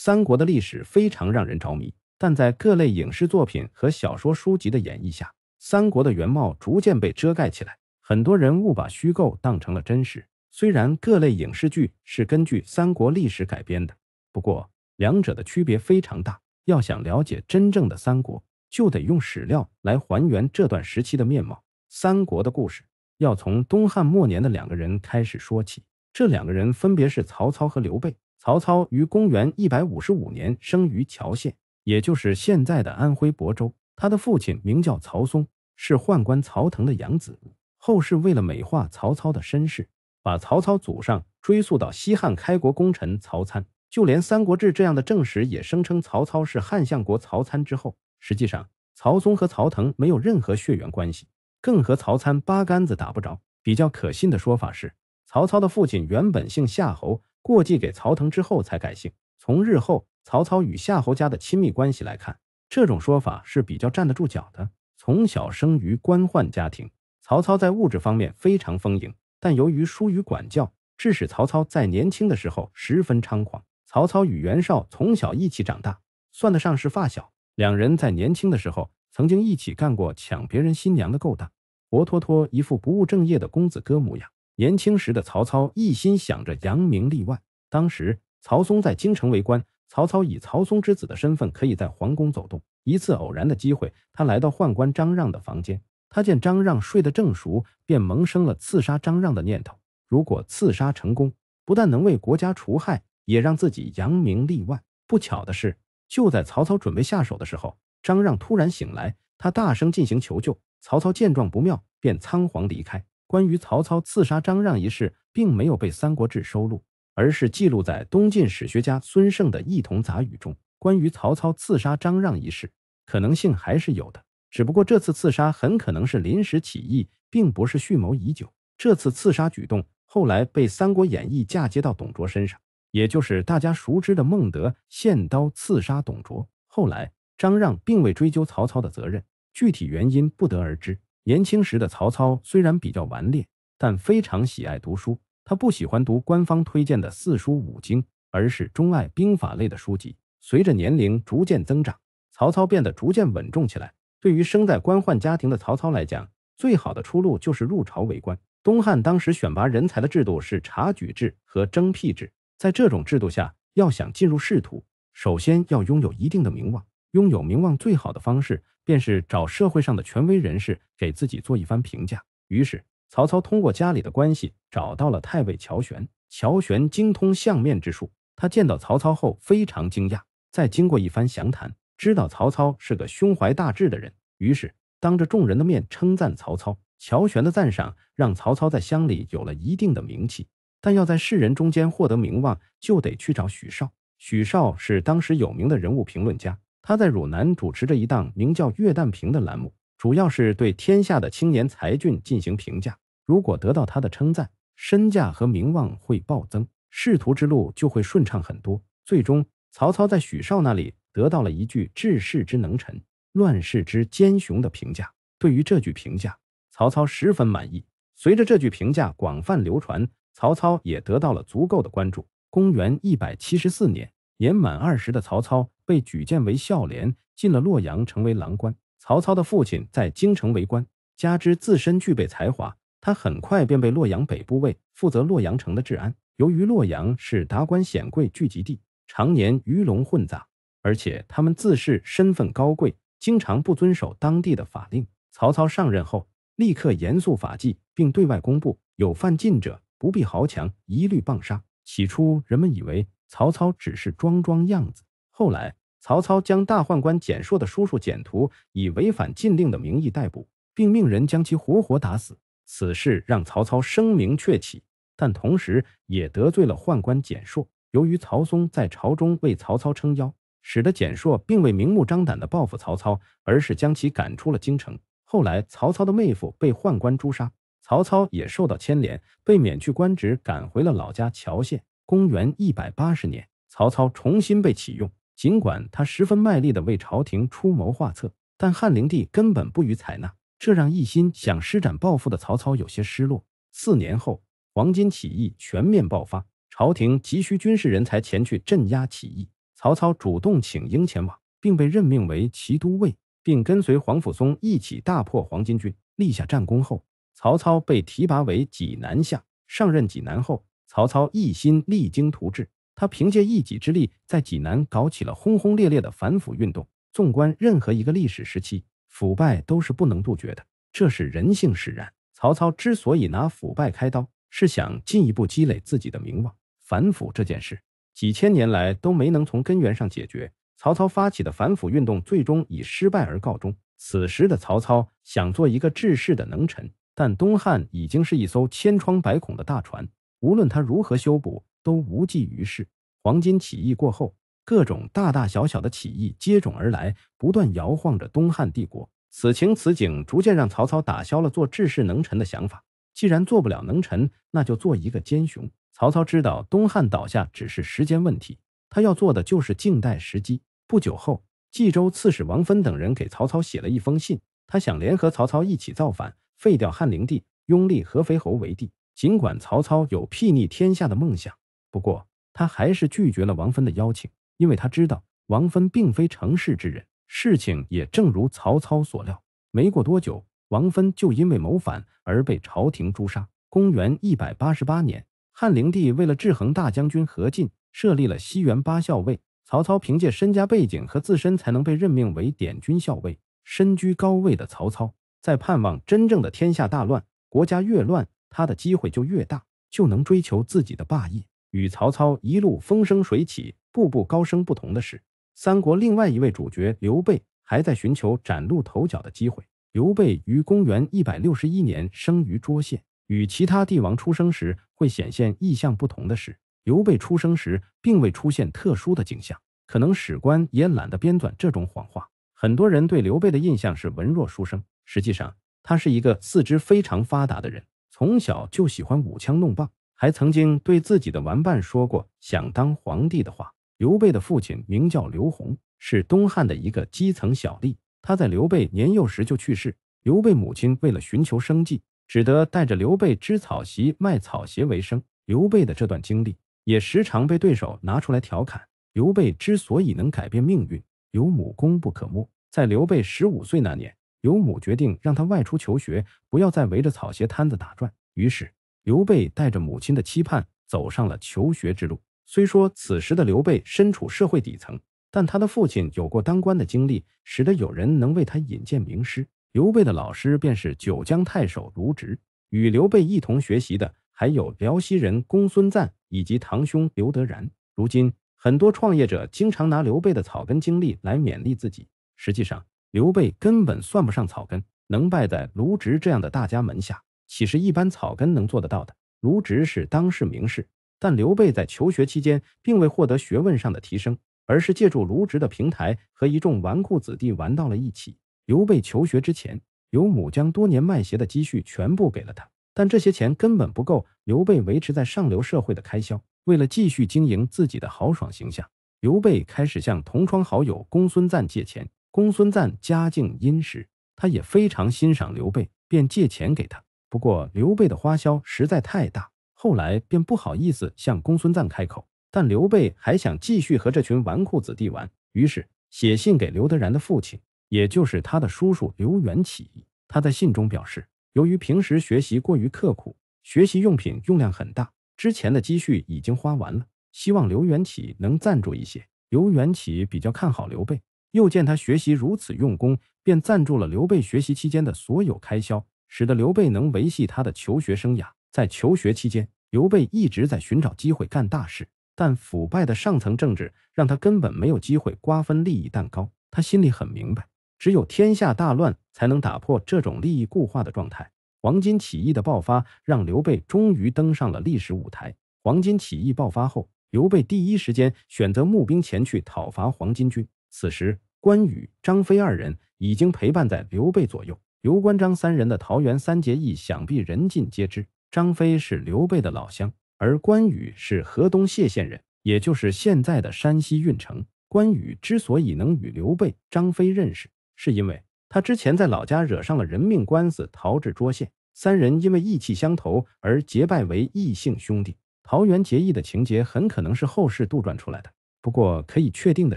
三国的历史非常让人着迷，但在各类影视作品和小说书籍的演绎下，三国的原貌逐渐被遮盖起来。很多人误把虚构当成了真实。虽然各类影视剧是根据三国历史改编的，不过两者的区别非常大。要想了解真正的三国，就得用史料来还原这段时期的面貌。三国的故事要从东汉末年的两个人开始说起，这两个人分别是曹操和刘备。曹操于公元一百五十五年生于谯县，也就是现在的安徽亳州。他的父亲名叫曹嵩，是宦官曹腾的养子。后世为了美化曹操的身世，把曹操祖上追溯到西汉开国功臣曹参，就连《三国志》这样的正史也声称曹操是汉相国曹参之后。实际上，曹嵩和曹腾没有任何血缘关系，更和曹参八竿子打不着。比较可信的说法是，曹操的父亲原本姓夏侯。过继给曹腾之后才改姓。从日后曹操与夏侯家的亲密关系来看，这种说法是比较站得住脚的。从小生于官宦家庭，曹操在物质方面非常丰盈，但由于疏于管教，致使曹操在年轻的时候十分猖狂。曹操与袁绍从小一起长大，算得上是发小。两人在年轻的时候曾经一起干过抢别人新娘的勾当，活脱脱一副不务正业的公子哥模样。年轻时的曹操一心想着扬名立万。当时，曹嵩在京城为官，曹操以曹嵩之子的身份，可以在皇宫走动。一次偶然的机会，他来到宦官张让的房间，他见张让睡得正熟，便萌生了刺杀张让的念头。如果刺杀成功，不但能为国家除害，也让自己扬名立万。不巧的是，就在曹操准备下手的时候，张让突然醒来，他大声进行求救。曹操见状不妙，便仓皇离开。关于曹操刺杀张让一事，并没有被《三国志》收录。而是记录在东晋史学家孙盛的《异同杂语》中，关于曹操刺杀张让一事，可能性还是有的。只不过这次刺杀很可能是临时起意，并不是蓄谋已久。这次刺杀举动后来被《三国演义》嫁接到董卓身上，也就是大家熟知的孟德献刀刺杀董卓。后来张让并未追究曹操的责任，具体原因不得而知。年轻时的曹操虽然比较顽劣，但非常喜爱读书。他不喜欢读官方推荐的四书五经，而是钟爱兵法类的书籍。随着年龄逐渐增长，曹操变得逐渐稳重起来。对于生在官宦家庭的曹操来讲，最好的出路就是入朝为官。东汉当时选拔人才的制度是察举制和征辟制。在这种制度下，要想进入仕途，首先要拥有一定的名望。拥有名望最好的方式，便是找社会上的权威人士给自己做一番评价。于是。曹操通过家里的关系找到了太尉乔玄。乔玄精通相面之术，他见到曹操后非常惊讶。在经过一番详谈，知道曹操是个胸怀大志的人，于是当着众人的面称赞曹操。乔玄的赞赏让曹操在乡里有了一定的名气。但要在世人中间获得名望，就得去找许绍。许绍是当时有名的人物评论家，他在汝南主持着一档名叫《月旦评》的栏目。主要是对天下的青年才俊进行评价，如果得到他的称赞，身价和名望会暴增，仕途之路就会顺畅很多。最终，曹操在许绍那里得到了一句“治世之能臣，乱世之奸雄”的评价。对于这句评价，曹操十分满意。随着这句评价广泛流传，曹操也得到了足够的关注。公元一百七十四年，年满二十的曹操被举荐为孝廉，进了洛阳，成为郎官。曹操的父亲在京城为官，加之自身具备才华，他很快便被洛阳北部尉负责洛阳城的治安。由于洛阳是达官显贵聚集地，常年鱼龙混杂，而且他们自恃身份高贵，经常不遵守当地的法令。曹操上任后，立刻严肃法纪，并对外公布：有犯禁者，不必豪强，一律棒杀。起初，人们以为曹操只是装装样子，后来。曹操将大宦官蹇硕的叔叔蹇图以违反禁令的名义逮捕，并命人将其活活打死。此事让曹操声名鹊起，但同时也得罪了宦官蹇硕。由于曹嵩在朝中为曹操撑腰，使得蹇硕并未明目张胆地报复曹操，而是将其赶出了京城。后来，曹操的妹夫被宦官诛杀，曹操也受到牵连，被免去官职，赶回了老家谯县。公元一百八十年，曹操重新被启用。尽管他十分卖力地为朝廷出谋划策，但汉灵帝根本不予采纳，这让一心想施展抱负的曹操有些失落。四年后，黄巾起义全面爆发，朝廷急需军事人才前去镇压起义，曹操主动请缨前往，并被任命为骑都尉，并跟随黄甫嵩一起大破黄巾军，立下战功后，曹操被提拔为济南相。上任济南后，曹操一心励精图治。他凭借一己之力，在济南搞起了轰轰烈烈的反腐运动。纵观任何一个历史时期，腐败都是不能杜绝的，这是人性使然。曹操之所以拿腐败开刀，是想进一步积累自己的名望。反腐这件事，几千年来都没能从根源上解决。曹操发起的反腐运动，最终以失败而告终。此时的曹操想做一个治世的能臣，但东汉已经是一艘千疮百孔的大船，无论他如何修补。都无济于事。黄巾起义过后，各种大大小小的起义接踵而来，不断摇晃着东汉帝国。此情此景，逐渐让曹操打消了做治世能臣的想法。既然做不了能臣，那就做一个奸雄。曹操知道东汉倒下只是时间问题，他要做的就是静待时机。不久后，冀州刺史王芬等人给曹操写了一封信，他想联合曹操一起造反，废掉汉灵帝，拥立合肥侯为帝。尽管曹操有睥睨天下的梦想。不过，他还是拒绝了王芬的邀请，因为他知道王芬并非成事之人。事情也正如曹操所料，没过多久，王芬就因为谋反而被朝廷诛杀。公元一百八十八年，汉灵帝为了制衡大将军何进，设立了西园八校尉。曹操凭借身家背景和自身才能，被任命为点军校尉。身居高位的曹操，在盼望真正的天下大乱，国家越乱，他的机会就越大，就能追求自己的霸业。与曹操一路风生水起、步步高升不同的是，三国另外一位主角刘备还在寻求崭露头角的机会。刘备于公元一百六十一年生于涿县。与其他帝王出生时会显现异象不同的是，刘备出生时并未出现特殊的景象，可能史官也懒得编纂这种谎话。很多人对刘备的印象是文弱书生，实际上他是一个四肢非常发达的人，从小就喜欢舞枪弄棒。还曾经对自己的玩伴说过想当皇帝的话。刘备的父亲名叫刘宏，是东汉的一个基层小吏。他在刘备年幼时就去世。刘备母亲为了寻求生计，只得带着刘备织草席、卖草鞋为生。刘备的这段经历也时常被对手拿出来调侃。刘备之所以能改变命运，有母功不可没。在刘备十五岁那年，有母决定让他外出求学，不要再围着草鞋摊子打转。于是。刘备带着母亲的期盼，走上了求学之路。虽说此时的刘备身处社会底层，但他的父亲有过当官的经历，使得有人能为他引荐名师。刘备的老师便是九江太守卢植，与刘备一同学习的还有辽西人公孙瓒以及堂兄刘德然。如今，很多创业者经常拿刘备的草根经历来勉励自己。实际上，刘备根本算不上草根，能拜在卢植这样的大家门下。岂是一般草根能做得到的？卢植是当世名士，但刘备在求学期间并未获得学问上的提升，而是借助卢植的平台和一众纨绔子弟玩到了一起。刘备求学之前，刘母将多年卖鞋的积蓄全部给了他，但这些钱根本不够刘备维持在上流社会的开销。为了继续经营自己的豪爽形象，刘备开始向同窗好友公孙瓒借钱。公孙瓒家境殷实，他也非常欣赏刘备，便借钱给他。不过刘备的花销实在太大，后来便不好意思向公孙瓒开口。但刘备还想继续和这群纨绔子弟玩，于是写信给刘德然的父亲，也就是他的叔叔刘元起。他在信中表示，由于平时学习过于刻苦，学习用品用量很大，之前的积蓄已经花完了，希望刘元起能赞助一些。刘元起比较看好刘备，又见他学习如此用功，便赞助了刘备学习期间的所有开销。使得刘备能维系他的求学生涯。在求学期间，刘备一直在寻找机会干大事，但腐败的上层政治让他根本没有机会瓜分利益蛋糕。他心里很明白，只有天下大乱，才能打破这种利益固化的状态。黄巾起义的爆发，让刘备终于登上了历史舞台。黄巾起义爆发后，刘备第一时间选择募兵前去讨伐黄巾军。此时，关羽、张飞二人已经陪伴在刘备左右。刘关张三人的桃园三结义想必人尽皆知。张飞是刘备的老乡，而关羽是河东解县人，也就是现在的山西运城。关羽之所以能与刘备、张飞认识，是因为他之前在老家惹上了人命官司，逃至涿县。三人因为义气相投而结拜为异姓兄弟。桃园结义的情节很可能是后世杜撰出来的，不过可以确定的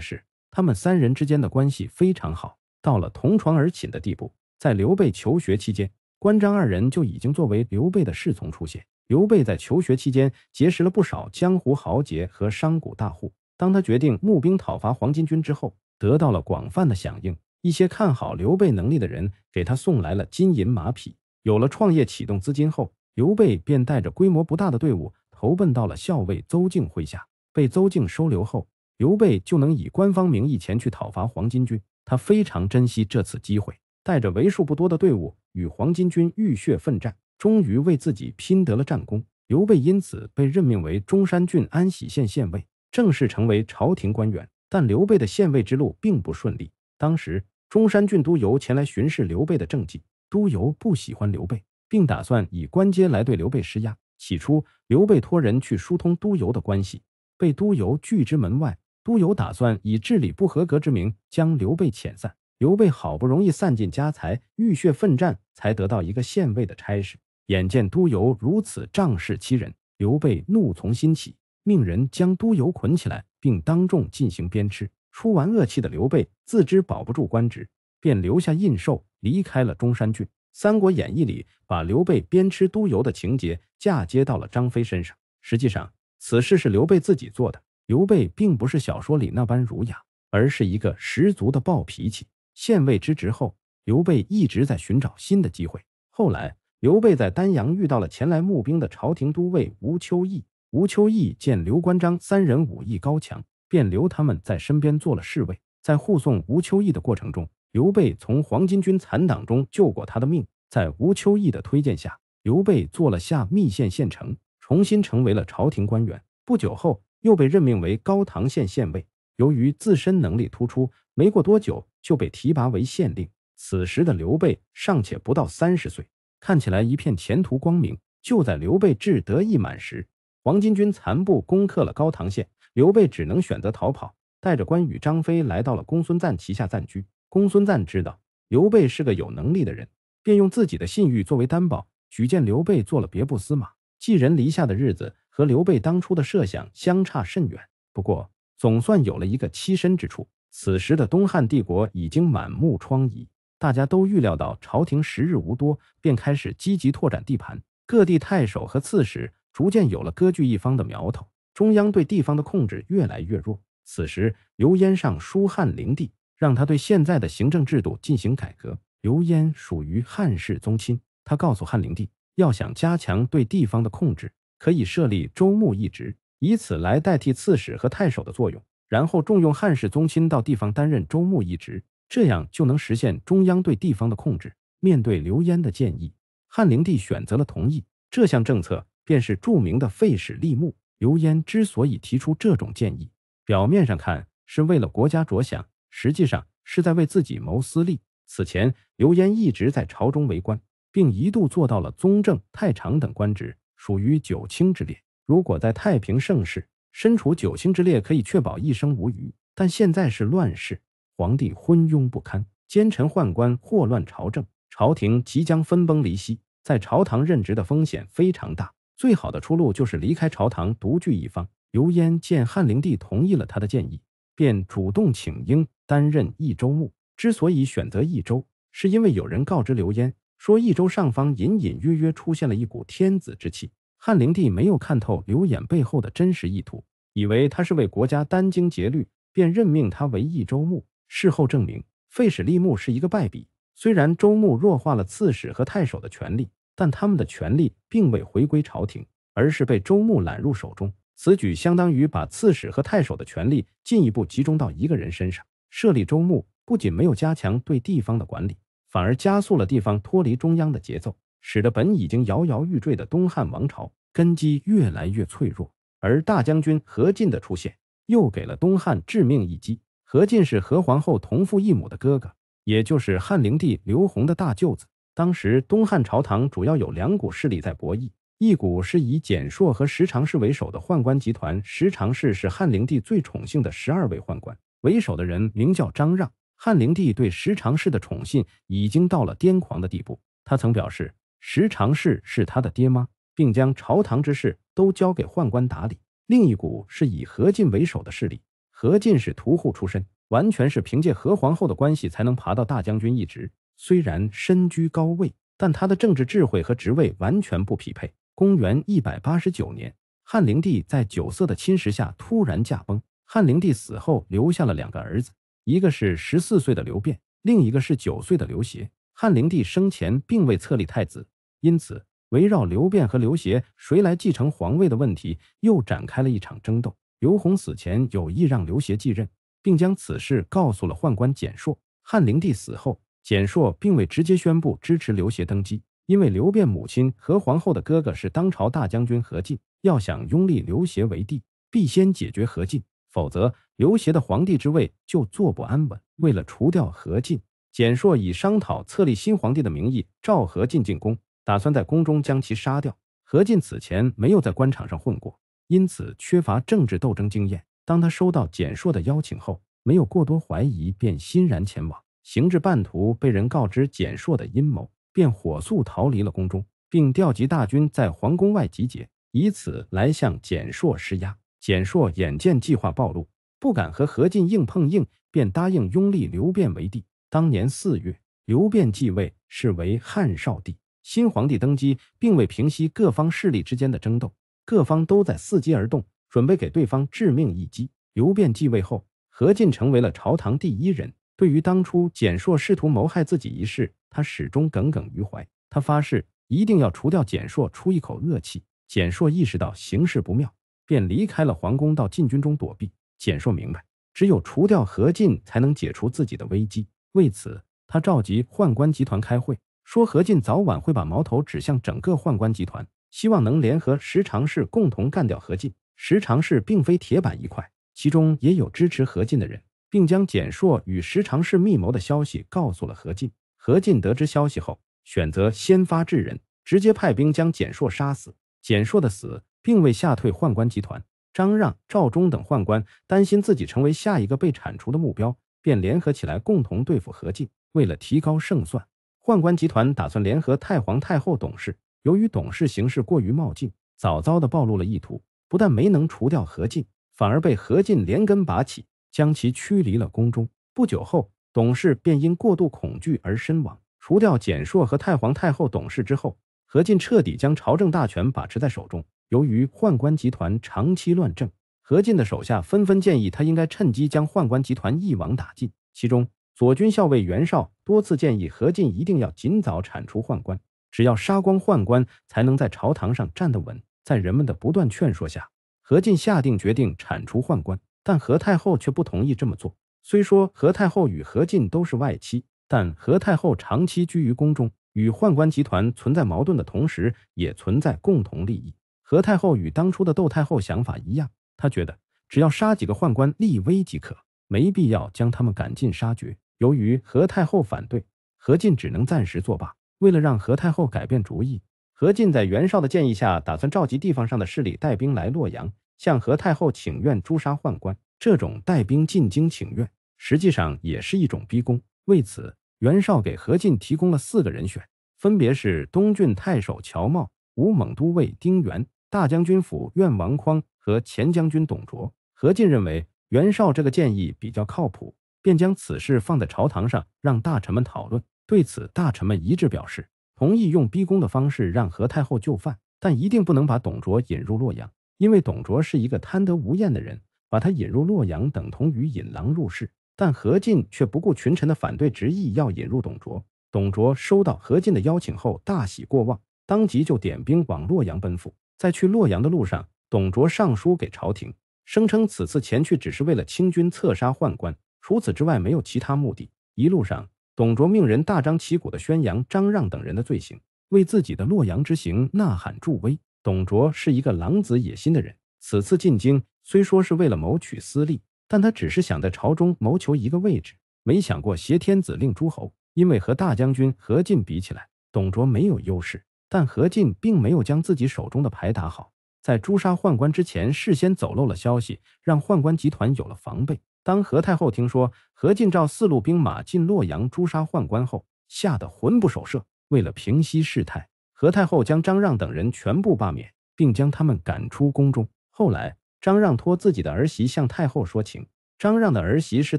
是，他们三人之间的关系非常好，到了同床而寝的地步。在刘备求学期间，关张二人就已经作为刘备的侍从出现。刘备在求学期间结识了不少江湖豪杰和商贾大户。当他决定募兵讨伐黄巾军之后，得到了广泛的响应。一些看好刘备能力的人给他送来了金银马匹。有了创业启动资金后，刘备便带着规模不大的队伍投奔到了校尉邹靖麾下。被邹靖收留后，刘备就能以官方名义前去讨伐黄巾军。他非常珍惜这次机会。带着为数不多的队伍与黄巾军浴血奋战，终于为自己拼得了战功。刘备因此被任命为中山郡安喜县县尉，正式成为朝廷官员。但刘备的县尉之路并不顺利。当时中山郡都游前来巡视刘备的政绩，都游不喜欢刘备，并打算以官阶来对刘备施压。起初，刘备托人去疏通都游的关系，被都游拒之门外。都游打算以治理不合格之名将刘备遣散。刘备好不容易散尽家财，浴血奋战，才得到一个县尉的差事。眼见督邮如此仗势欺人，刘备怒从心起，命人将督邮捆起来，并当众进行鞭笞。出完恶气的刘备自知保不住官职，便留下印绶离开了中山郡。《三国演义》里把刘备鞭笞督邮的情节嫁接到了张飞身上。实际上，此事是刘备自己做的。刘备并不是小说里那般儒雅，而是一个十足的暴脾气。县尉之职后，刘备一直在寻找新的机会。后来，刘备在丹阳遇到了前来募兵的朝廷都尉吴秋义。吴秋义见刘关张三人武艺高强，便留他们在身边做了侍卫。在护送吴秋义的过程中，刘备从黄巾军残党中救过他的命。在吴秋义的推荐下，刘备做了下密县县丞，重新成为了朝廷官员。不久后，又被任命为高唐县县尉。由于自身能力突出，没过多久。就被提拔为县令。此时的刘备尚且不到三十岁，看起来一片前途光明。就在刘备志得意满时，黄巾军残部攻克了高唐县，刘备只能选择逃跑，带着关羽、张飞来到了公孙瓒旗下暂居。公孙瓒知道刘备是个有能力的人，便用自己的信誉作为担保，举荐刘备做了别部司马。寄人篱下的日子和刘备当初的设想相差甚远，不过总算有了一个栖身之处。此时的东汉帝国已经满目疮痍，大家都预料到朝廷时日无多，便开始积极拓展地盘。各地太守和刺史逐渐有了割据一方的苗头，中央对地方的控制越来越弱。此时，刘焉上书汉灵帝，让他对现在的行政制度进行改革。刘焉属于汉室宗亲，他告诉汉灵帝，要想加强对地方的控制，可以设立州牧一职，以此来代替刺史和太守的作用。然后重用汉室宗亲到地方担任州牧一职，这样就能实现中央对地方的控制。面对刘焉的建议，汉灵帝选择了同意这项政策，便是著名的废史立牧。刘焉之所以提出这种建议，表面上看是为了国家着想，实际上是在为自己谋私利。此前，刘焉一直在朝中为官，并一度做到了宗正、太常等官职，属于九卿之列。如果在太平盛世，身处九星之列，可以确保一生无虞。但现在是乱世，皇帝昏庸不堪，奸臣宦官祸乱朝政，朝廷即将分崩离析，在朝堂任职的风险非常大。最好的出路就是离开朝堂，独居一方。刘焉见汉灵帝同意了他的建议，便主动请缨，担任益州牧。之所以选择益州，是因为有人告知刘焉，说益州上方隐隐约约出现了一股天子之气。汉灵帝没有看透刘演背后的真实意图，以为他是为国家殚精竭虑，便任命他为益州牧。事后证明，废史立牧是一个败笔。虽然周牧弱化了刺史和太守的权力，但他们的权力并未回归朝廷，而是被周牧揽入手中。此举相当于把刺史和太守的权力进一步集中到一个人身上。设立周牧不仅没有加强对地方的管理，反而加速了地方脱离中央的节奏。使得本已经摇摇欲坠的东汉王朝根基越来越脆弱，而大将军何进的出现又给了东汉致命一击。何进是何皇后同父异母的哥哥，也就是汉灵帝刘宏的大舅子。当时东汉朝堂主要有两股势力在博弈，一股是以蹇硕和石常氏为首的宦官集团。石常氏是汉灵帝最宠幸的十二位宦官，为首的人名叫张让。汉灵帝对石常氏的宠信已经到了癫狂的地步，他曾表示。石长氏是他的爹妈，并将朝堂之事都交给宦官打理。另一股是以何进为首的势力。何进是屠户出身，完全是凭借何皇后的关系才能爬到大将军一职。虽然身居高位，但他的政治智慧和职位完全不匹配。公元一百八十九年，汉灵帝在酒色的侵蚀下突然驾崩。汉灵帝死后留下了两个儿子，一个是十四岁的刘辩，另一个是九岁的刘协。汉灵帝生前并未册立太子。因此，围绕刘辩和刘协谁来继承皇位的问题，又展开了一场争斗。刘宏死前有意让刘协继任，并将此事告诉了宦官蹇硕。汉灵帝死后，蹇硕并未直接宣布支持刘协登基，因为刘辩母亲和皇后的哥哥是当朝大将军何进，要想拥立刘协为帝，必先解决何进，否则刘协的皇帝之位就坐不安稳。为了除掉何进，蹇硕以商讨册立新皇帝的名义召何进进宫。打算在宫中将其杀掉。何进此前没有在官场上混过，因此缺乏政治斗争经验。当他收到蹇硕的邀请后，没有过多怀疑，便欣然前往。行至半途，被人告知蹇硕的阴谋，便火速逃离了宫中，并调集大军在皇宫外集结，以此来向蹇硕施压。蹇硕眼见计划暴露，不敢和何进硬碰硬，便答应拥立刘辩为帝。当年四月，刘辩继位，是为汉少帝。新皇帝登基，并未平息各方势力之间的争斗，各方都在伺机而动，准备给对方致命一击。刘辩继位后，何进成为了朝堂第一人。对于当初蹇硕试图谋害自己一事，他始终耿耿于怀。他发誓一定要除掉蹇硕，出一口恶气。蹇硕意识到形势不妙，便离开了皇宫，到禁军中躲避。蹇硕明白，只有除掉何进，才能解除自己的危机。为此，他召集宦官集团开会。说何进早晚会把矛头指向整个宦官集团，希望能联合十常氏共同干掉何进。十常氏并非铁板一块，其中也有支持何进的人，并将简硕与十常氏密谋的消息告诉了何进。何进得知消息后，选择先发制人，直接派兵将简硕杀死。简硕的死并未吓退宦官集团，张让、赵忠等宦官担心自己成为下一个被铲除的目标，便联合起来共同对付何进。为了提高胜算。宦官集团打算联合太皇太后董氏，由于董氏行事过于冒进，早早地暴露了意图，不但没能除掉何进，反而被何进连根拔起，将其驱离了宫中。不久后，董氏便因过度恐惧而身亡。除掉蹇硕和太皇太后董氏之后，何进彻底将朝政大权把持在手中。由于宦官集团长期乱政，何进的手下纷纷建议他应该趁机将宦官集团一网打尽，其中。左军校尉袁绍多次建议何进一定要尽早铲除宦官，只要杀光宦官，才能在朝堂上站得稳。在人们的不断劝说下，何进下定决定铲除宦官，但何太后却不同意这么做。虽说何太后与何进都是外戚，但何太后长期居于宫中，与宦官集团存在矛盾的同时，也存在共同利益。何太后与当初的窦太后想法一样，她觉得只要杀几个宦官立威即可，没必要将他们赶尽杀绝。由于何太后反对，何进只能暂时作罢。为了让何太后改变主意，何进在袁绍的建议下，打算召集地方上的势力带兵来洛阳，向何太后请愿诛杀宦官。这种带兵进京请愿，实际上也是一种逼宫。为此，袁绍给何进提供了四个人选，分别是东郡太守乔瑁、吴猛都尉丁原、大将军府院王匡和前将军董卓。何进认为袁绍这个建议比较靠谱。便将此事放在朝堂上，让大臣们讨论。对此，大臣们一致表示同意用逼宫的方式让何太后就范，但一定不能把董卓引入洛阳，因为董卓是一个贪得无厌的人，把他引入洛阳等同于引狼入室。但何进却不顾群臣的反对，执意要引入董卓。董卓收到何进的邀请后，大喜过望，当即就点兵往洛阳奔赴。在去洛阳的路上，董卓上书给朝廷，声称此次前去只是为了清军策杀宦官。除此之外，没有其他目的。一路上，董卓命人大张旗鼓的宣扬张让等人的罪行，为自己的洛阳之行呐喊助威。董卓是一个狼子野心的人，此次进京虽说是为了谋取私利，但他只是想在朝中谋求一个位置，没想过挟天子令诸侯。因为和大将军何进比起来，董卓没有优势。但何进并没有将自己手中的牌打好，在诛杀宦官之前，事先走漏了消息，让宦官集团有了防备。当何太后听说何进召四路兵马进洛阳诛杀宦官后，吓得魂不守舍。为了平息事态，何太后将张让等人全部罢免，并将他们赶出宫中。后来，张让托自己的儿媳向太后说情。张让的儿媳是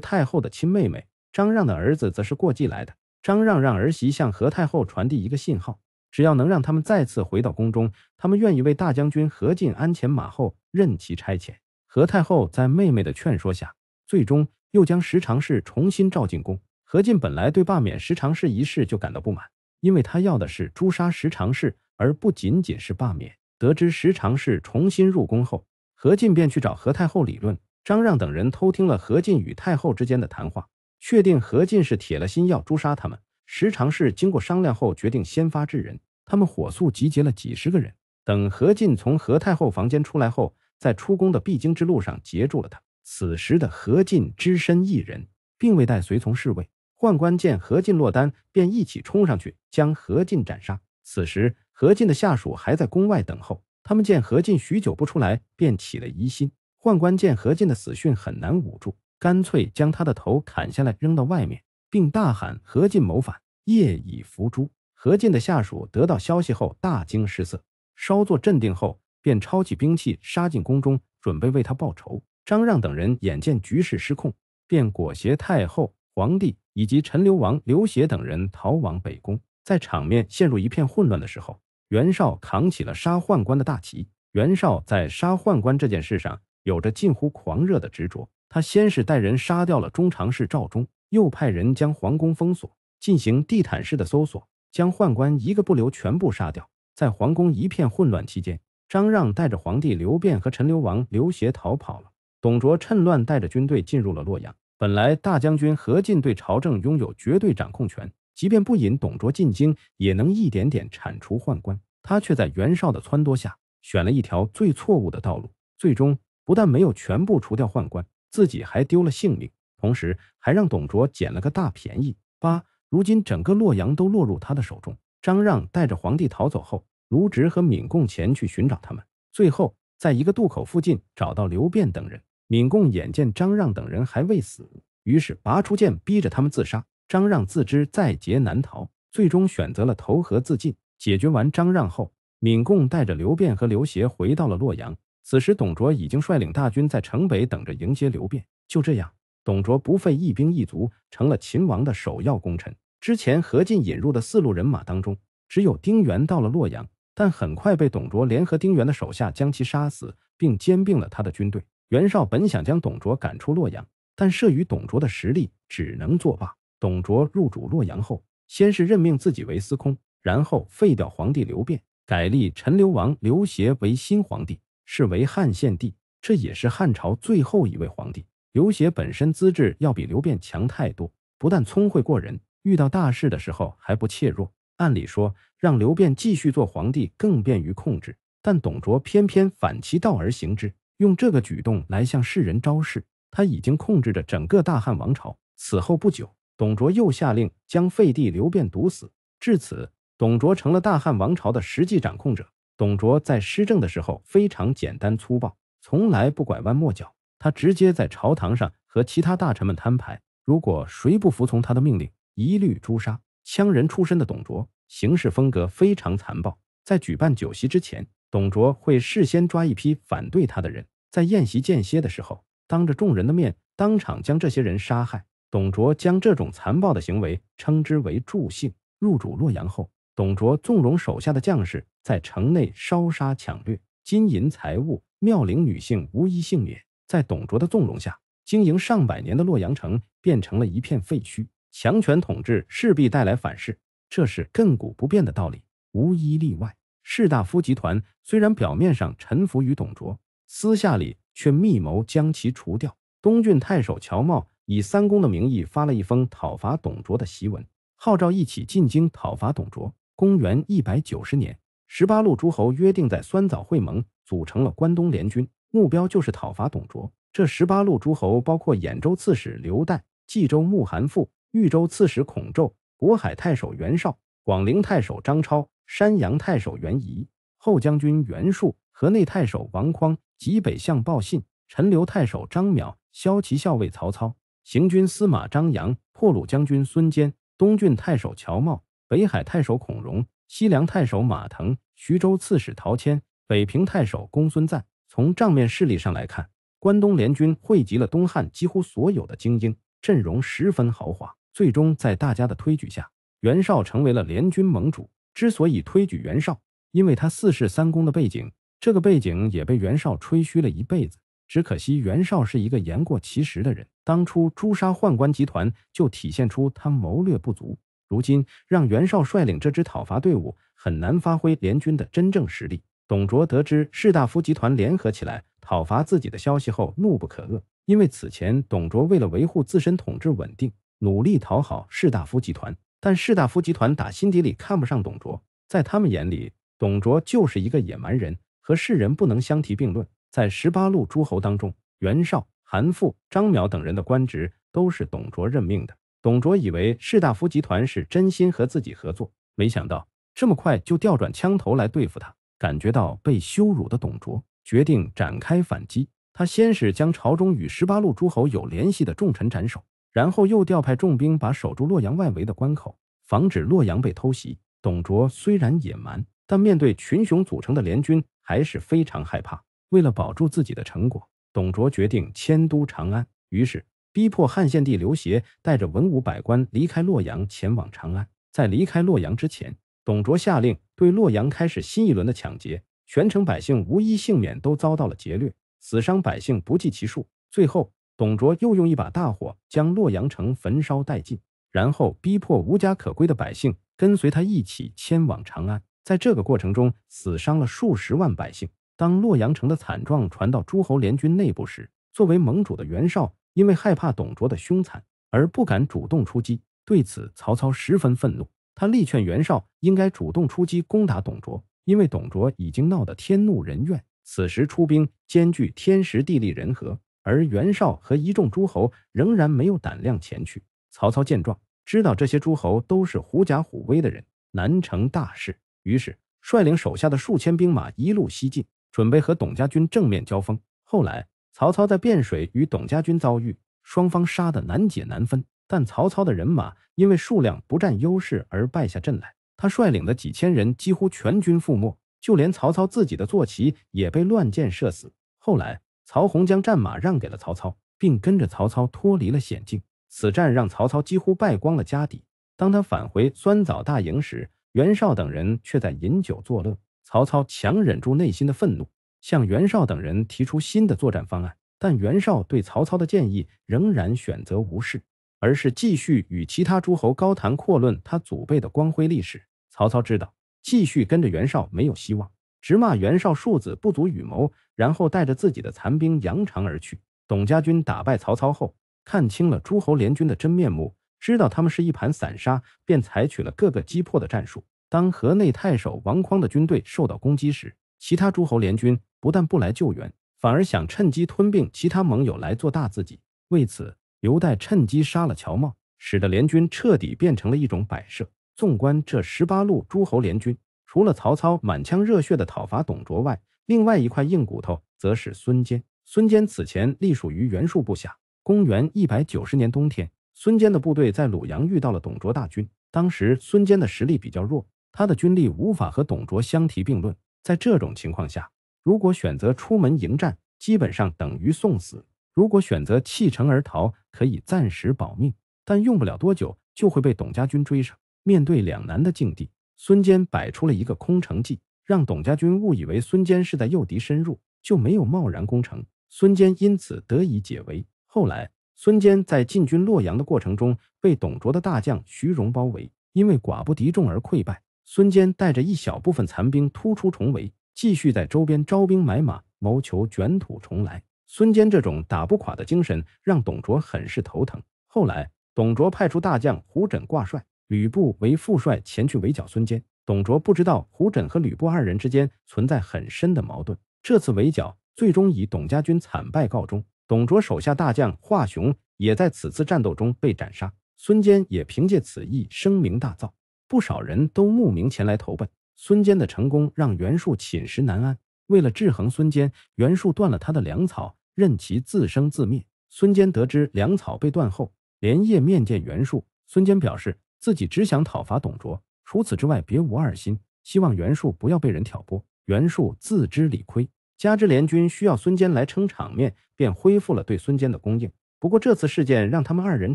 太后的亲妹妹，张让的儿子则是过继来的。张让让儿媳向何太后传递一个信号：只要能让他们再次回到宫中，他们愿意为大将军何进鞍前马后，任其差遣。何太后在妹妹的劝说下。最终又将石常侍重新召进宫。何进本来对罢免石常侍一事就感到不满，因为他要的是诛杀石常侍，而不仅仅是罢免。得知石常侍重新入宫后，何进便去找何太后理论。张让等人偷听了何进与太后之间的谈话，确定何进是铁了心要诛杀他们。石常侍经过商量后，决定先发制人。他们火速集结了几十个人，等何进从何太后房间出来后，在出宫的必经之路上截住了他。此时的何进只身一人，并未带随从侍卫。宦官见何进落单，便一起冲上去将何进斩杀。此时何进的下属还在宫外等候，他们见何进许久不出来，便起了疑心。宦官见何进的死讯很难捂住，干脆将他的头砍下来扔到外面，并大喊：“何进谋反，夜已伏诛。”何进的下属得到消息后大惊失色，稍作镇定后，便抄起兵器杀进宫中，准备为他报仇。张让等人眼见局势失控，便裹挟太后、皇帝以及陈留王刘协等人逃往北宫。在场面陷入一片混乱的时候，袁绍扛起了杀宦官的大旗。袁绍在杀宦官这件事上有着近乎狂热的执着。他先是带人杀掉了中常侍赵忠，又派人将皇宫封锁，进行地毯式的搜索，将宦官一个不留全部杀掉。在皇宫一片混乱期间，张让带着皇帝刘辩和陈留王刘协逃跑了。董卓趁乱带着军队进入了洛阳。本来大将军何进对朝政拥有绝对掌控权，即便不引董卓进京，也能一点点铲除宦官。他却在袁绍的撺掇下，选了一条最错误的道路。最终不但没有全部除掉宦官，自己还丢了性命，同时还让董卓捡了个大便宜。八，如今整个洛阳都落入他的手中。张让带着皇帝逃走后，卢植和闵贡前去寻找他们，最后在一个渡口附近找到刘辩等人。闵贡眼见张让等人还未死，于是拔出剑，逼着他们自杀。张让自知在劫难逃，最终选择了投河自尽。解决完张让后，闵贡带着刘辩和刘协回到了洛阳。此时，董卓已经率领大军在城北等着迎接刘辩。就这样，董卓不费一兵一卒，成了秦王的首要功臣。之前何进引入的四路人马当中，只有丁原到了洛阳，但很快被董卓联合丁原的手下将其杀死，并兼并了他的军队。袁绍本想将董卓赶出洛阳，但慑于董卓的实力，只能作罢。董卓入主洛阳后，先是任命自己为司空，然后废掉皇帝刘辩，改立陈留王刘协为新皇帝，是为汉献帝，这也是汉朝最后一位皇帝。刘协本身资质要比刘辩强太多，不但聪慧过人，遇到大事的时候还不怯弱。按理说，让刘辩继续做皇帝更便于控制，但董卓偏偏反其道而行之。用这个举动来向世人昭示，他已经控制着整个大汉王朝。此后不久，董卓又下令将废帝刘辩毒死。至此，董卓成了大汉王朝的实际掌控者。董卓在施政的时候非常简单粗暴，从来不拐弯抹角，他直接在朝堂上和其他大臣们摊牌，如果谁不服从他的命令，一律诛杀。羌人出身的董卓，行事风格非常残暴。在举办酒席之前。董卓会事先抓一批反对他的人，在宴席间歇的时候，当着众人的面，当场将这些人杀害。董卓将这种残暴的行为称之为“助兴”。入主洛阳后，董卓纵容手下的将士在城内烧杀抢掠，金银财物、妙龄女性无一幸免。在董卓的纵容下，经营上百年的洛阳城变成了一片废墟。强权统治势必带来反噬，这是亘古不变的道理，无一例外。士大夫集团虽然表面上臣服于董卓，私下里却密谋将其除掉。东郡太守乔瑁以三公的名义发了一封讨伐董卓的檄文，号召一起进京讨伐董卓。公元一百九十年，十八路诸侯约定在酸枣会盟，组成了关东联军，目标就是讨伐董卓。这十八路诸侯包括兖州刺史刘岱、冀州牧韩馥、豫州刺史孔宙、渤海太守袁绍、广陵太守张超。山阳太守袁宜，后将军袁术、河内太守王匡、及北相报信、陈留太守张邈、萧骑校尉曹操、行军司马张杨、破虏将军孙坚、东郡太守乔瑁、北海太守孔融、西凉太守马腾、徐州刺史陶谦、北平太守公孙瓒。从账面势力上来看，关东联军汇集了东汉几乎所有的精英，阵容十分豪华。最终，在大家的推举下，袁绍成为了联军盟主。之所以推举袁绍，因为他四世三公的背景，这个背景也被袁绍吹嘘了一辈子。只可惜袁绍是一个言过其实的人，当初诛杀宦官集团就体现出他谋略不足。如今让袁绍率领这支讨伐队伍，很难发挥联军的真正实力。董卓得知士大夫集团联合起来讨伐自己的消息后，怒不可遏，因为此前董卓为了维护自身统治稳定，努力讨好士大夫集团。但士大夫集团打心底里看不上董卓，在他们眼里，董卓就是一个野蛮人，和世人不能相提并论。在十八路诸侯当中，袁绍、韩馥、张淼等人的官职都是董卓任命的。董卓以为士大夫集团是真心和自己合作，没想到这么快就调转枪头来对付他。感觉到被羞辱的董卓决定展开反击，他先是将朝中与十八路诸侯有联系的重臣斩首。然后又调派重兵把守住洛阳外围的关口，防止洛阳被偷袭。董卓虽然野蛮，但面对群雄组成的联军，还是非常害怕。为了保住自己的成果，董卓决定迁都长安，于是逼迫汉献帝刘协带着文武百官离开洛阳，前往长安。在离开洛阳之前，董卓下令对洛阳开始新一轮的抢劫，全城百姓无一幸免，都遭到了劫掠，死伤百姓不计其数。最后。董卓又用一把大火将洛阳城焚烧殆尽，然后逼迫无家可归的百姓跟随他一起迁往长安。在这个过程中，死伤了数十万百姓。当洛阳城的惨状传到诸侯联军内部时，作为盟主的袁绍因为害怕董卓的凶残而不敢主动出击。对此，曹操十分愤怒，他力劝袁绍应该主动出击攻打董卓，因为董卓已经闹得天怒人怨，此时出兵兼具天时地利人和。而袁绍和一众诸侯仍然没有胆量前去。曹操见状，知道这些诸侯都是狐假虎威的人，难成大事，于是率领手下的数千兵马一路西进，准备和董家军正面交锋。后来，曹操在汴水与董家军遭遇，双方杀得难解难分，但曹操的人马因为数量不占优势而败下阵来。他率领的几千人几乎全军覆没，就连曹操自己的坐骑也被乱箭射死。后来，曹洪将战马让给了曹操，并跟着曹操脱离了险境。此战让曹操几乎败光了家底。当他返回酸枣大营时，袁绍等人却在饮酒作乐。曹操强忍住内心的愤怒，向袁绍等人提出新的作战方案，但袁绍对曹操的建议仍然选择无视，而是继续与其他诸侯高谈阔论他祖辈的光辉历史。曹操知道，继续跟着袁绍没有希望。直骂袁绍庶子不足与谋，然后带着自己的残兵扬长而去。董家军打败曹操后，看清了诸侯联军的真面目，知道他们是一盘散沙，便采取了各个击破的战术。当河内太守王匡的军队受到攻击时，其他诸侯联军不但不来救援，反而想趁机吞并其他盟友来做大自己。为此，刘岱趁机杀了乔瑁，使得联军彻底变成了一种摆设。纵观这十八路诸侯联军。除了曹操满腔热血的讨伐董卓外，另外一块硬骨头则是孙坚。孙坚此前隶属于袁术部下。公元一百九十年冬天，孙坚的部队在鲁阳遇到了董卓大军。当时孙坚的实力比较弱，他的军力无法和董卓相提并论。在这种情况下，如果选择出门迎战，基本上等于送死；如果选择弃城而逃，可以暂时保命，但用不了多久就会被董家军追上。面对两难的境地。孙坚摆出了一个空城计，让董家军误以为孙坚是在诱敌深入，就没有贸然攻城。孙坚因此得以解围。后来，孙坚在进军洛阳的过程中，被董卓的大将徐荣包围，因为寡不敌众而溃败。孙坚带着一小部分残兵突出重围，继续在周边招兵买马，谋求卷土重来。孙坚这种打不垮的精神让董卓很是头疼。后来，董卓派出大将胡轸挂帅。吕布为副帅前去围剿孙坚。董卓不知道胡轸和吕布二人之间存在很深的矛盾。这次围剿最终以董家军惨败告终。董卓手下大将华雄也在此次战斗中被斩杀。孙坚也凭借此役声名大噪，不少人都慕名前来投奔。孙坚的成功让袁术寝食难安。为了制衡孙坚，袁术断了他的粮草，任其自生自灭。孙坚得知粮草被断后，连夜面见袁术。孙坚表示。自己只想讨伐董卓，除此之外别无二心。希望袁术不要被人挑拨。袁术自知理亏，加之联军需要孙坚来撑场面，便恢复了对孙坚的供应。不过这次事件让他们二人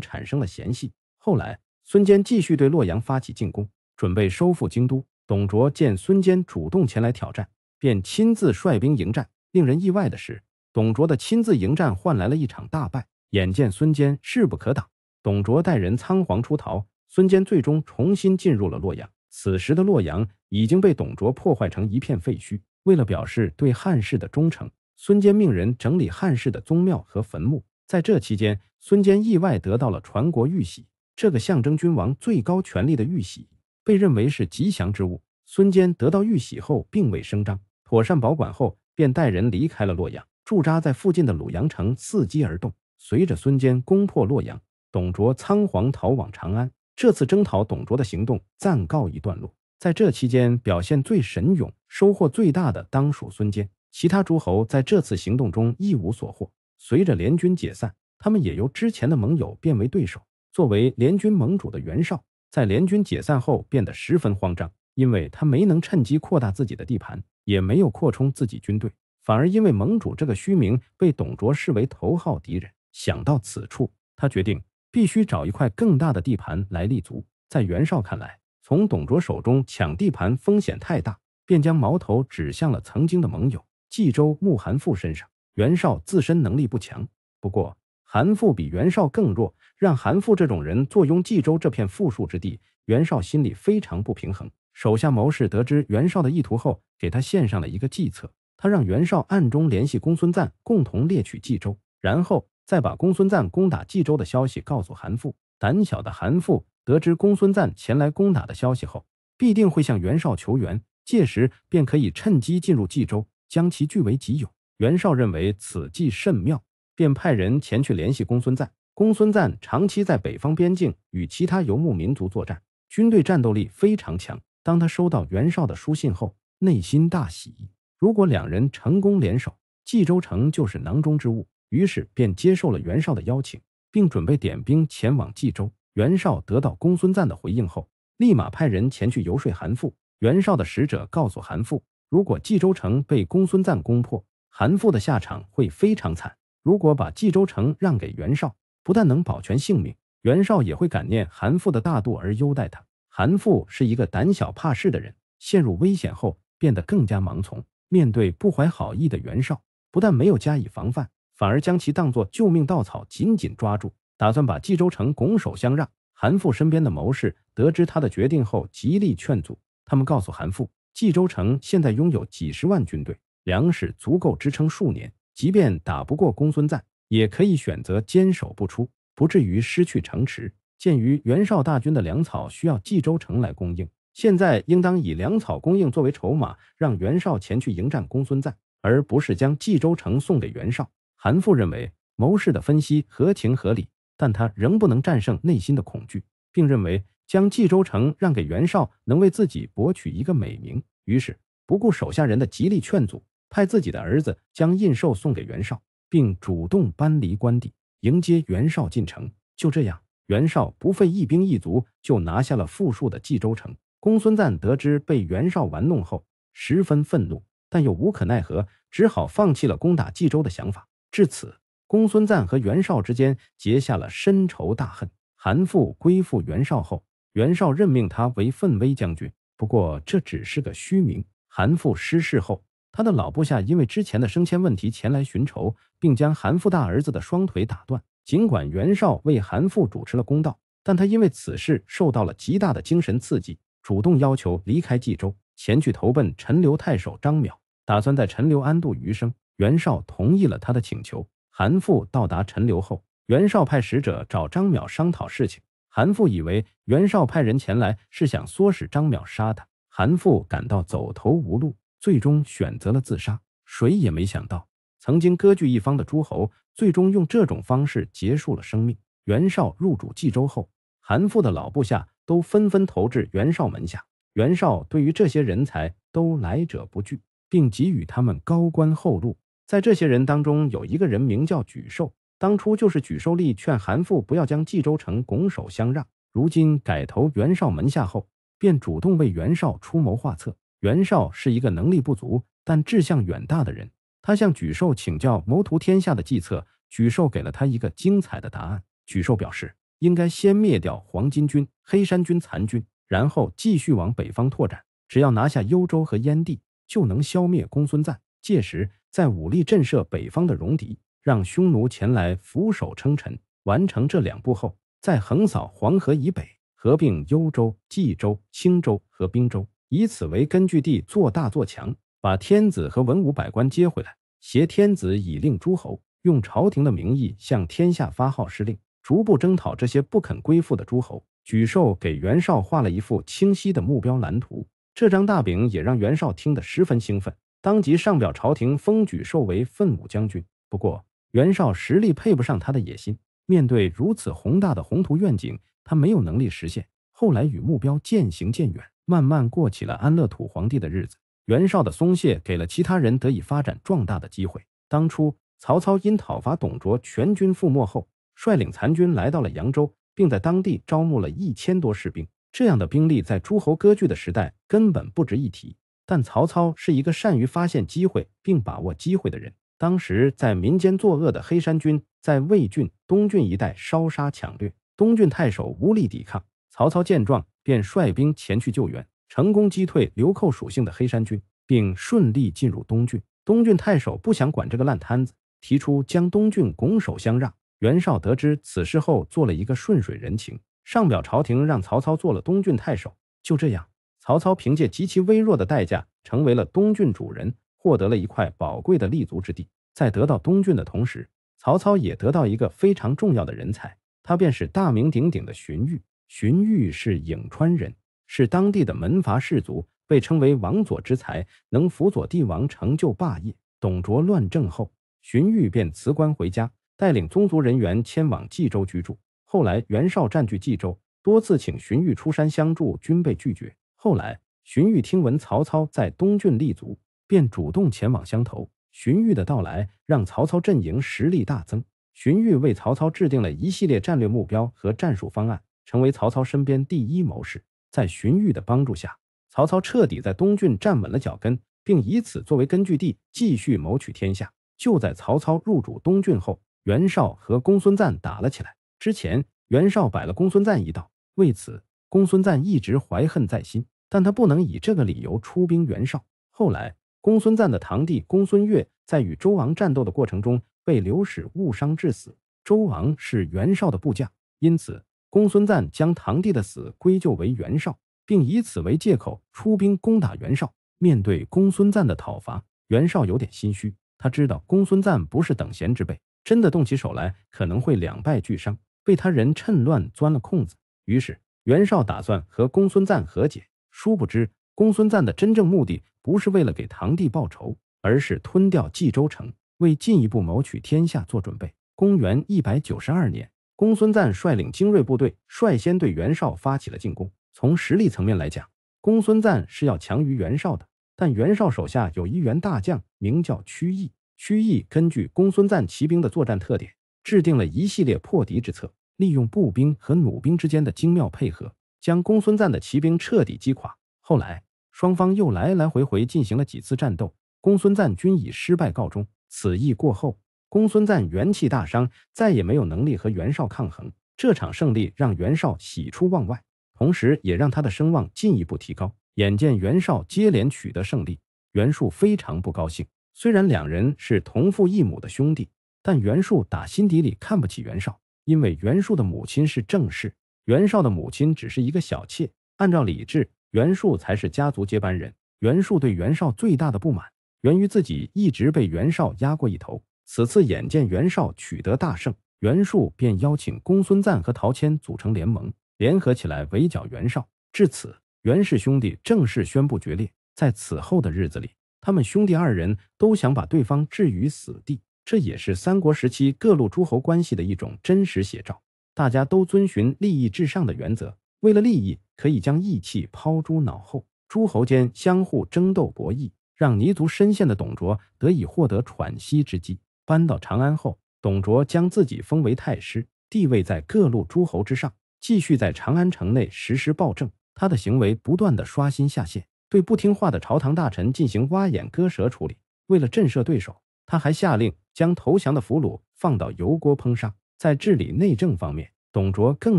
产生了嫌隙。后来，孙坚继续对洛阳发起进攻，准备收复京都。董卓见孙坚主动前来挑战，便亲自率兵迎战。令人意外的是，董卓的亲自迎战换来了一场大败。眼见孙坚势不可挡，董卓带人仓皇出逃。孙坚最终重新进入了洛阳，此时的洛阳已经被董卓破坏成一片废墟。为了表示对汉室的忠诚，孙坚命人整理汉室的宗庙和坟墓。在这期间，孙坚意外得到了传国玉玺，这个象征君王最高权力的玉玺，被认为是吉祥之物。孙坚得到玉玺后，并未声张，妥善保管后便带人离开了洛阳，驻扎在附近的鲁阳城，伺机而动。随着孙坚攻破洛阳，董卓仓皇逃往长安。这次征讨董卓的行动暂告一段落，在这期间表现最神勇、收获最大的当属孙坚，其他诸侯在这次行动中一无所获。随着联军解散，他们也由之前的盟友变为对手。作为联军盟主的袁绍，在联军解散后变得十分慌张，因为他没能趁机扩大自己的地盘，也没有扩充自己军队，反而因为盟主这个虚名被董卓视为头号敌人。想到此处，他决定。必须找一块更大的地盘来立足。在袁绍看来，从董卓手中抢地盘风险太大，便将矛头指向了曾经的盟友冀州牧韩馥身上。袁绍自身能力不强，不过韩馥比袁绍更弱，让韩馥这种人坐拥冀州这片富庶之地，袁绍心里非常不平衡。手下谋士得知袁绍的意图后，给他献上了一个计策，他让袁绍暗中联系公孙瓒，共同猎取冀州，然后。再把公孙瓒攻打冀州的消息告诉韩馥，胆小的韩馥得知公孙瓒前来攻打的消息后，必定会向袁绍求援，届时便可以趁机进入冀州，将其据为己有。袁绍认为此计甚妙，便派人前去联系公孙瓒。公孙瓒长期在北方边境与其他游牧民族作战，军队战斗力非常强。当他收到袁绍的书信后，内心大喜。如果两人成功联手，冀州城就是囊中之物。于是便接受了袁绍的邀请，并准备点兵前往冀州。袁绍得到公孙瓒的回应后，立马派人前去游说韩馥。袁绍的使者告诉韩馥，如果冀州城被公孙瓒攻破，韩馥的下场会非常惨；如果把冀州城让给袁绍，不但能保全性命，袁绍也会感念韩馥的大度而优待他。韩馥是一个胆小怕事的人，陷入危险后变得更加盲从，面对不怀好意的袁绍，不但没有加以防范。反而将其当作救命稻草，紧紧抓住，打算把冀州城拱手相让。韩馥身边的谋士得知他的决定后，极力劝阻。他们告诉韩馥，冀州城现在拥有几十万军队，粮食足够支撑数年，即便打不过公孙瓒，也可以选择坚守不出，不至于失去城池。鉴于袁绍大军的粮草需要冀州城来供应，现在应当以粮草供应作为筹码，让袁绍前去迎战公孙瓒，而不是将冀州城送给袁绍。韩馥认为谋士的分析合情合理，但他仍不能战胜内心的恐惧，并认为将冀州城让给袁绍能为自己博取一个美名，于是不顾手下人的极力劝阻，派自己的儿子将印绶送给袁绍，并主动搬离官邸，迎接袁绍进城。就这样，袁绍不费一兵一卒就拿下了富庶的冀州城。公孙瓒得知被袁绍玩弄后，十分愤怒，但又无可奈何，只好放弃了攻打冀州的想法。至此，公孙瓒和袁绍之间结下了深仇大恨。韩馥归附袁绍后，袁绍任命他为奋威将军，不过这只是个虚名。韩馥失势后，他的老部下因为之前的升迁问题前来寻仇，并将韩馥大儿子的双腿打断。尽管袁绍为韩馥主持了公道，但他因为此事受到了极大的精神刺激，主动要求离开冀州，前去投奔陈留太守张邈，打算在陈留安度余生。袁绍同意了他的请求。韩馥到达陈留后，袁绍派使者找张淼商讨事情。韩馥以为袁绍派人前来是想唆使张淼杀他，韩馥感到走投无路，最终选择了自杀。谁也没想到，曾经割据一方的诸侯，最终用这种方式结束了生命。袁绍入主冀州后，韩馥的老部下都纷纷投至袁绍门下，袁绍对于这些人才都来者不拒，并给予他们高官厚禄。在这些人当中，有一个人名叫沮授，当初就是沮授力劝韩馥不要将冀州城拱手相让。如今改投袁绍门下后，便主动为袁绍出谋划策。袁绍是一个能力不足但志向远大的人，他向沮授请教谋图天下的计策，沮授给了他一个精彩的答案。沮授表示，应该先灭掉黄巾军、黑山军残军，然后继续往北方拓展。只要拿下幽州和燕地，就能消灭公孙瓒。届时，在武力震慑北方的戎狄，让匈奴前来俯首称臣。完成这两步后，再横扫黄河以北，合并幽州、冀州、青州和并州，以此为根据地做大做强，把天子和文武百官接回来，挟天子以令诸侯，用朝廷的名义向天下发号施令，逐步征讨这些不肯归附的诸侯。沮授给袁绍画了一幅清晰的目标蓝图，这张大饼也让袁绍听得十分兴奋。当即上表朝廷，封举授为奋武将军。不过，袁绍实力配不上他的野心。面对如此宏大的宏图愿景，他没有能力实现。后来与目标渐行渐远，慢慢过起了安乐土皇帝的日子。袁绍的松懈，给了其他人得以发展壮大的机会。当初，曹操因讨伐董卓全军覆没后，率领残军来到了扬州，并在当地招募了一千多士兵。这样的兵力，在诸侯割据的时代根本不值一提。但曹操是一个善于发现机会并把握机会的人。当时，在民间作恶的黑山军在魏郡、东郡一带烧杀抢掠，东郡太守无力抵抗。曹操见状，便率兵前去救援，成功击退流寇属性的黑山军，并顺利进入东郡。东郡太守不想管这个烂摊子，提出将东郡拱手相让。袁绍得知此事后，做了一个顺水人情，上表朝廷让曹操做了东郡太守。就这样。曹操凭借极其微弱的代价，成为了东郡主人，获得了一块宝贵的立足之地。在得到东郡的同时，曹操也得到一个非常重要的人才，他便是大名鼎鼎的荀彧。荀彧是颍川人，是当地的门阀士族，被称为王佐之才，能辅佐帝王成就霸业。董卓乱政后，荀彧便辞官回家，带领宗族人员迁往冀州居住。后来袁绍占据冀州，多次请荀彧出山相助，均被拒绝。后来，荀彧听闻曹操在东郡立足，便主动前往相投。荀彧的到来让曹操阵营实力大增。荀彧为曹操制定了一系列战略目标和战术方案，成为曹操身边第一谋士。在荀彧的帮助下，曹操彻底在东郡站稳了脚跟，并以此作为根据地继续谋取天下。就在曹操入主东郡后，袁绍和公孙瓒打了起来。之前，袁绍摆了公孙瓒一道，为此。公孙瓒一直怀恨在心，但他不能以这个理由出兵袁绍。后来，公孙瓒的堂弟公孙越在与周王战斗的过程中被刘使误伤致死。周王是袁绍的部将，因此公孙瓒将堂弟的死归咎为袁绍，并以此为借口出兵攻打袁绍。面对公孙瓒的讨伐，袁绍有点心虚。他知道公孙瓒不是等闲之辈，真的动起手来可能会两败俱伤，被他人趁乱钻了空子。于是。袁绍打算和公孙瓒和解，殊不知公孙瓒的真正目的不是为了给堂弟报仇，而是吞掉冀州城，为进一步谋取天下做准备。公元一百九十二年，公孙瓒率领精锐部队，率先对袁绍发起了进攻。从实力层面来讲，公孙瓒是要强于袁绍的，但袁绍手下有一员大将，名叫屈毅。屈毅根据公孙瓒骑兵的作战特点，制定了一系列破敌之策。利用步兵和弩兵之间的精妙配合，将公孙瓒的骑兵彻底击垮。后来，双方又来来回回进行了几次战斗，公孙瓒均以失败告终。此役过后，公孙瓒元气大伤，再也没有能力和袁绍抗衡。这场胜利让袁绍喜出望外，同时也让他的声望进一步提高。眼见袁绍接连取得胜利，袁术非常不高兴。虽然两人是同父异母的兄弟，但袁术打心底里看不起袁绍。因为袁术的母亲是正室，袁绍的母亲只是一个小妾。按照礼制，袁术才是家族接班人。袁术对袁绍最大的不满，源于自己一直被袁绍压过一头。此次眼见袁绍取得大胜，袁术便邀请公孙瓒和陶谦组成联盟，联合起来围剿袁绍。至此，袁氏兄弟正式宣布决裂。在此后的日子里，他们兄弟二人都想把对方置于死地。这也是三国时期各路诸侯关系的一种真实写照。大家都遵循利益至上的原则，为了利益可以将义气抛诸脑后。诸侯间相互争斗博弈，让泥足深陷的董卓得以获得喘息之机。搬到长安后，董卓将自己封为太师，地位在各路诸侯之上，继续在长安城内实施暴政。他的行为不断的刷新下限，对不听话的朝堂大臣进行挖眼割舌处理。为了震慑对手，他还下令。将投降的俘虏放到油锅烹杀。在治理内政方面，董卓更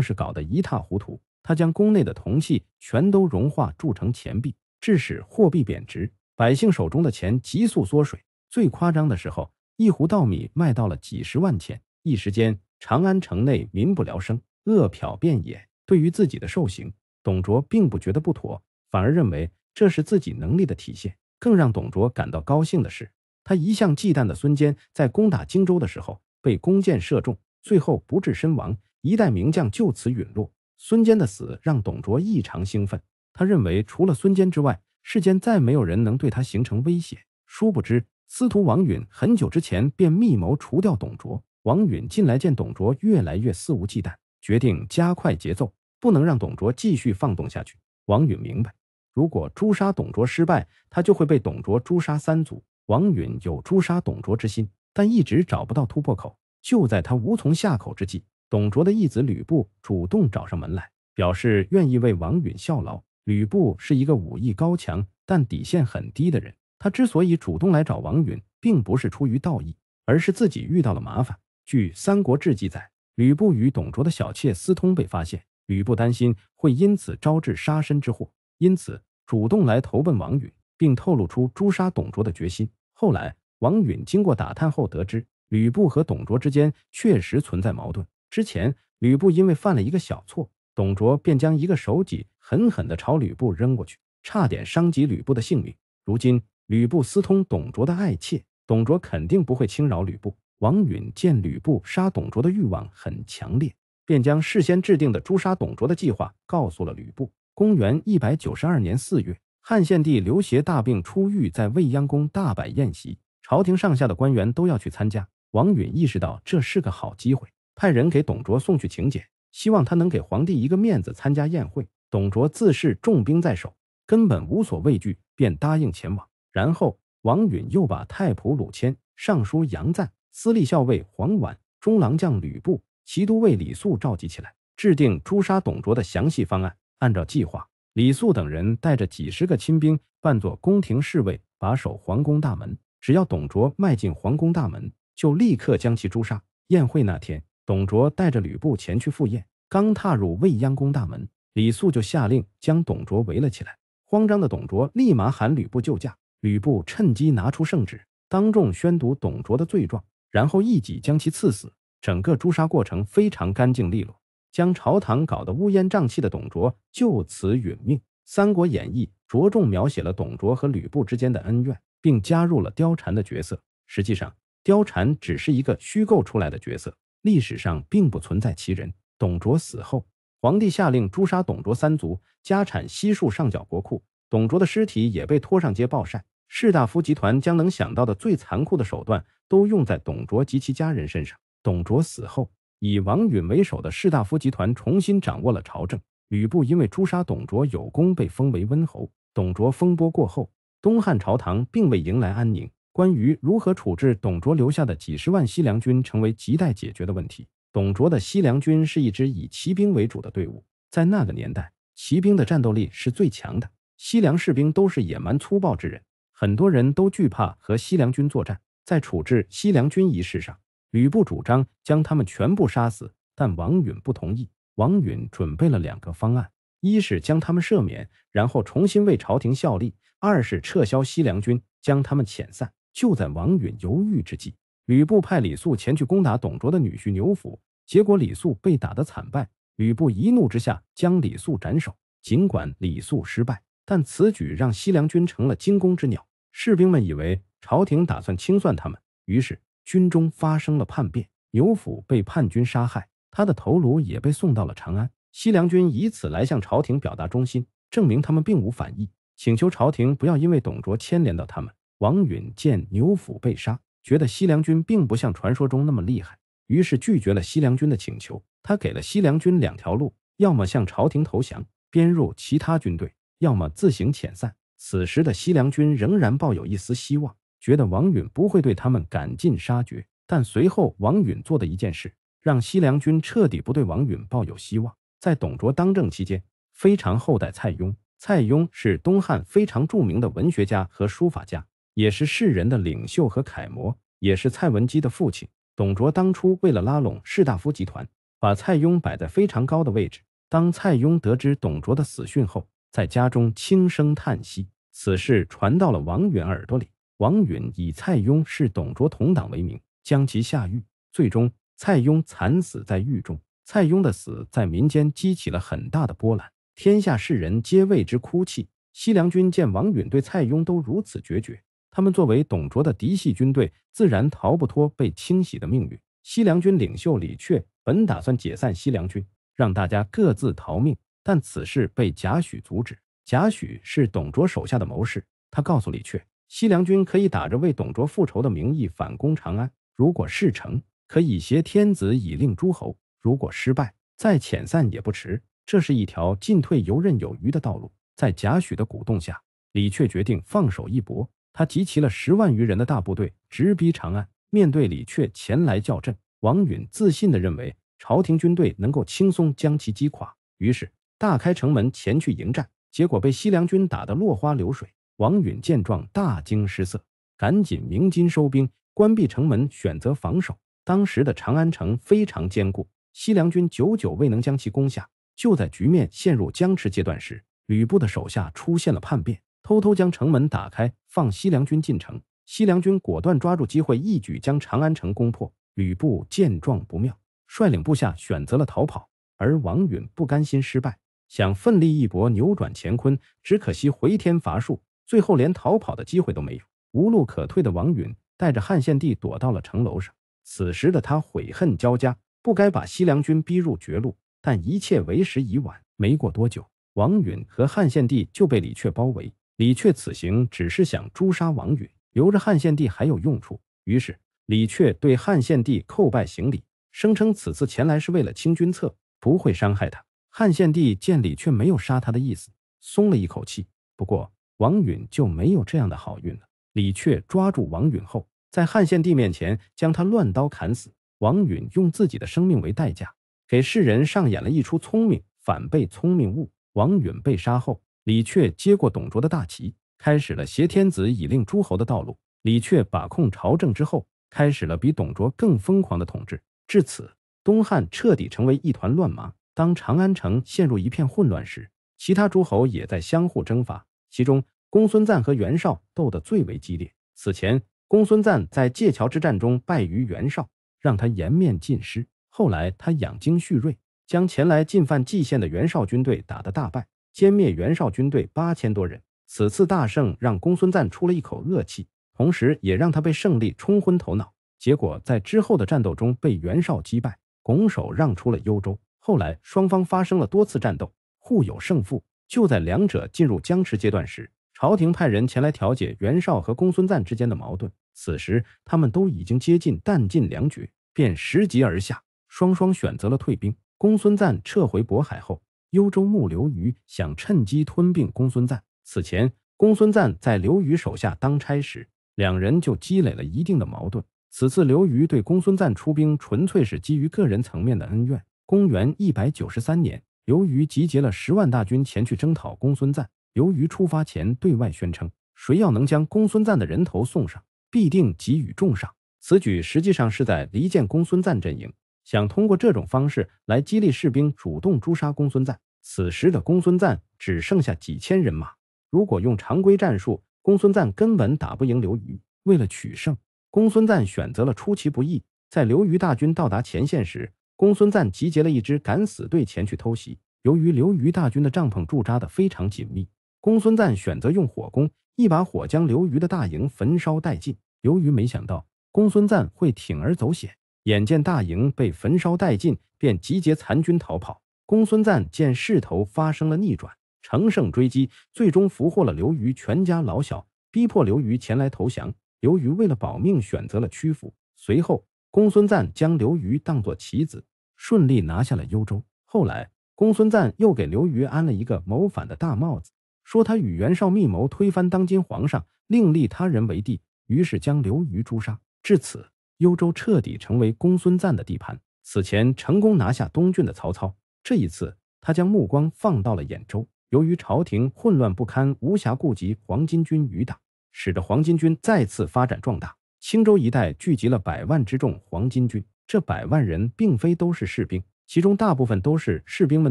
是搞得一塌糊涂。他将宫内的铜器全都融化铸成钱币，致使货币贬值，百姓手中的钱急速缩水。最夸张的时候，一壶稻米卖到了几十万钱。一时间，长安城内民不聊生，饿殍遍野。对于自己的受刑，董卓并不觉得不妥，反而认为这是自己能力的体现。更让董卓感到高兴的是。他一向忌惮的孙坚，在攻打荆州的时候被弓箭射中，最后不治身亡。一代名将就此陨落。孙坚的死让董卓异常兴奋，他认为除了孙坚之外，世间再没有人能对他形成威胁。殊不知，司徒王允很久之前便密谋除掉董卓。王允近来见董卓越来越肆无忌惮，决定加快节奏，不能让董卓继续放纵下去。王允明白，如果诛杀董卓失败，他就会被董卓诛杀三族。王允有诛杀董卓之心，但一直找不到突破口。就在他无从下口之际，董卓的义子吕布主动找上门来，表示愿意为王允效劳。吕布是一个武艺高强但底线很低的人。他之所以主动来找王允，并不是出于道义，而是自己遇到了麻烦。据《三国志》记载，吕布与董卓的小妾私通被发现，吕布担心会因此招致杀身之祸，因此主动来投奔王允。并透露出诛杀董卓的决心。后来，王允经过打探后得知，吕布和董卓之间确实存在矛盾。之前，吕布因为犯了一个小错，董卓便将一个手戟狠狠地朝吕布扔过去，差点伤及吕布的性命。如今，吕布私通董卓的爱妾，董卓肯定不会轻饶吕布。王允见吕布杀董卓的欲望很强烈，便将事先制定的诛杀董卓的计划告诉了吕布。公元一百九十二年四月。汉献帝刘协大病初愈，在未央宫大摆宴席，朝廷上下的官员都要去参加。王允意识到这是个好机会，派人给董卓送去请柬，希望他能给皇帝一个面子参加宴会。董卓自恃重兵在手，根本无所畏惧，便答应前往。然后，王允又把太仆鲁谦、尚书杨瓒、司隶校尉黄绾、中郎将吕布、骑都尉李肃召集起来，制定诛杀董卓的详细方案。按照计划。李肃等人带着几十个亲兵，扮作宫廷侍卫，把守皇宫大门。只要董卓迈进皇宫大门，就立刻将其诛杀。宴会那天，董卓带着吕布前去赴宴，刚踏入未央宫大门，李肃就下令将董卓围了起来。慌张的董卓立马喊吕布救驾，吕布趁机拿出圣旨，当众宣读董卓的罪状，然后一戟将其刺死。整个诛杀过程非常干净利落。将朝堂搞得乌烟瘴气的董卓就此殒命。《三国演义》着重描写了董卓和吕布之间的恩怨，并加入了貂蝉的角色。实际上，貂蝉只是一个虚构出来的角色，历史上并不存在其人。董卓死后，皇帝下令诛杀董卓三族，家产悉数上缴国库。董卓的尸体也被拖上街暴晒。士大夫集团将能想到的最残酷的手段都用在董卓及其家人身上。董卓死后。以王允为首的士大夫集团重新掌握了朝政。吕布因为诛杀董卓有功，被封为温侯。董卓风波过后，东汉朝堂并未迎来安宁。关于如何处置董卓留下的几十万西凉军，成为亟待解决的问题。董卓的西凉军是一支以骑兵为主的队伍，在那个年代，骑兵的战斗力是最强的。西凉士兵都是野蛮粗暴之人，很多人都惧怕和西凉军作战。在处置西凉军一事上。吕布主张将他们全部杀死，但王允不同意。王允准备了两个方案：一是将他们赦免，然后重新为朝廷效力；二是撤销西凉军，将他们遣散。就在王允犹豫之际，吕布派李肃前去攻打董卓的女婿牛辅，结果李肃被打得惨败。吕布一怒之下将李肃斩首。尽管李肃失败，但此举让西凉军成了惊弓之鸟，士兵们以为朝廷打算清算他们，于是。军中发生了叛变，牛辅被叛军杀害，他的头颅也被送到了长安。西凉军以此来向朝廷表达忠心，证明他们并无反意，请求朝廷不要因为董卓牵连到他们。王允见牛辅被杀，觉得西凉军并不像传说中那么厉害，于是拒绝了西凉军的请求。他给了西凉军两条路：要么向朝廷投降，编入其他军队；要么自行遣散。此时的西凉军仍然抱有一丝希望。觉得王允不会对他们赶尽杀绝，但随后王允做的一件事，让西凉军彻底不对王允抱有希望。在董卓当政期间，非常厚待蔡邕。蔡邕是东汉非常著名的文学家和书法家，也是世人的领袖和楷模，也是蔡文姬的父亲。董卓当初为了拉拢士大夫集团，把蔡邕摆在非常高的位置。当蔡邕得知董卓的死讯后，在家中轻声叹息。此事传到了王允耳朵里。王允以蔡邕是董卓同党为名，将其下狱，最终蔡邕惨死在狱中。蔡邕的死在民间激起了很大的波澜，天下世人皆为之哭泣。西凉军见王允对蔡邕都如此决绝，他们作为董卓的嫡系军队，自然逃不脱被清洗的命运。西凉军领袖李榷本打算解散西凉军，让大家各自逃命，但此事被贾诩阻止。贾诩是董卓手下的谋士，他告诉李榷。西凉军可以打着为董卓复仇的名义反攻长安，如果事成，可以挟天子以令诸侯；如果失败，再遣散也不迟。这是一条进退游刃有余的道路。在贾诩的鼓动下，李榷决定放手一搏。他集齐了十万余人的大部队，直逼长安。面对李榷前来叫阵，王允自信地认为朝廷军队能够轻松将其击垮，于是大开城门前去迎战。结果被西凉军打得落花流水。王允见状大惊失色，赶紧鸣金收兵，关闭城门，选择防守。当时的长安城非常坚固，西凉军久久未能将其攻下。就在局面陷入僵持阶段时，吕布的手下出现了叛变，偷偷将城门打开，放西凉军进城。西凉军果断抓住机会，一举将长安城攻破。吕布见状不妙，率领部下选择了逃跑。而王允不甘心失败，想奋力一搏，扭转乾坤，只可惜回天乏术。最后连逃跑的机会都没有，无路可退的王允带着汉献帝躲到了城楼上。此时的他悔恨交加，不该把西凉军逼入绝路，但一切为时已晚。没过多久，王允和汉献帝就被李榷包围。李榷此行只是想诛杀王允，留着汉献帝还有用处。于是，李榷对汉献帝叩拜行礼，声称此次前来是为了清君侧，不会伤害他。汉献帝见李榷没有杀他的意思，松了一口气。不过，王允就没有这样的好运了。李榷抓住王允后，在汉献帝面前将他乱刀砍死。王允用自己的生命为代价，给世人上演了一出“聪明反被聪明误”。王允被杀后，李榷接过董卓的大旗，开始了挟天子以令诸侯的道路。李榷把控朝政之后，开始了比董卓更疯狂的统治。至此，东汉彻底成为一团乱麻。当长安城陷入一片混乱时，其他诸侯也在相互征伐，其中。公孙瓒和袁绍斗得最为激烈。此前，公孙瓒在界桥之战中败于袁绍，让他颜面尽失。后来，他养精蓄锐，将前来进犯蓟县的袁绍军队打得大败，歼灭袁绍军队八千多人。此次大胜让公孙瓒出了一口恶气，同时也让他被胜利冲昏头脑，结果在之后的战斗中被袁绍击败，拱手让出了幽州。后来，双方发生了多次战斗，互有胜负。就在两者进入僵持阶段时，朝廷派人前来调解袁绍和公孙瓒之间的矛盾。此时，他们都已经接近弹尽粮绝，便拾级而下，双双选择了退兵。公孙瓒撤回渤海后，幽州牧刘虞想趁机吞并公孙瓒。此前，公孙瓒在刘虞手下当差时，两人就积累了一定的矛盾。此次刘虞对公孙瓒出兵，纯粹是基于个人层面的恩怨。公元一百九十三年，刘虞集结了十万大军前去征讨公孙瓒。由于出发前对外宣称，谁要能将公孙瓒的人头送上，必定给予重赏。此举实际上是在离间公孙瓒阵营，想通过这种方式来激励士兵主动诛杀公孙瓒。此时的公孙瓒只剩下几千人马，如果用常规战术，公孙瓒根本打不赢刘瑜。为了取胜，公孙瓒选择了出其不意。在刘瑜大军到达前线时，公孙瓒集结了一支敢死队前去偷袭。由于刘瑜大军的帐篷驻扎的非常紧密。公孙瓒选择用火攻，一把火将刘虞的大营焚烧殆尽。刘虞没想到公孙瓒会铤而走险，眼见大营被焚烧殆尽，便集结残军逃跑。公孙瓒见势头发生了逆转，乘胜追击，最终俘获了刘虞全家老小，逼迫刘虞前来投降。刘瑜为了保命，选择了屈服。随后，公孙瓒将刘虞当作棋子，顺利拿下了幽州。后来，公孙瓒又给刘虞安了一个谋反的大帽子。说他与袁绍密谋推翻当今皇上，另立他人为帝，于是将刘虞诛杀。至此，幽州彻底成为公孙瓒的地盘。此前成功拿下东郡的曹操，这一次他将目光放到了兖州。由于朝廷混乱不堪，无暇顾及黄巾军余党，使得黄巾军再次发展壮大。青州一带聚集了百万之众黄巾军，这百万人并非都是士兵，其中大部分都是士兵们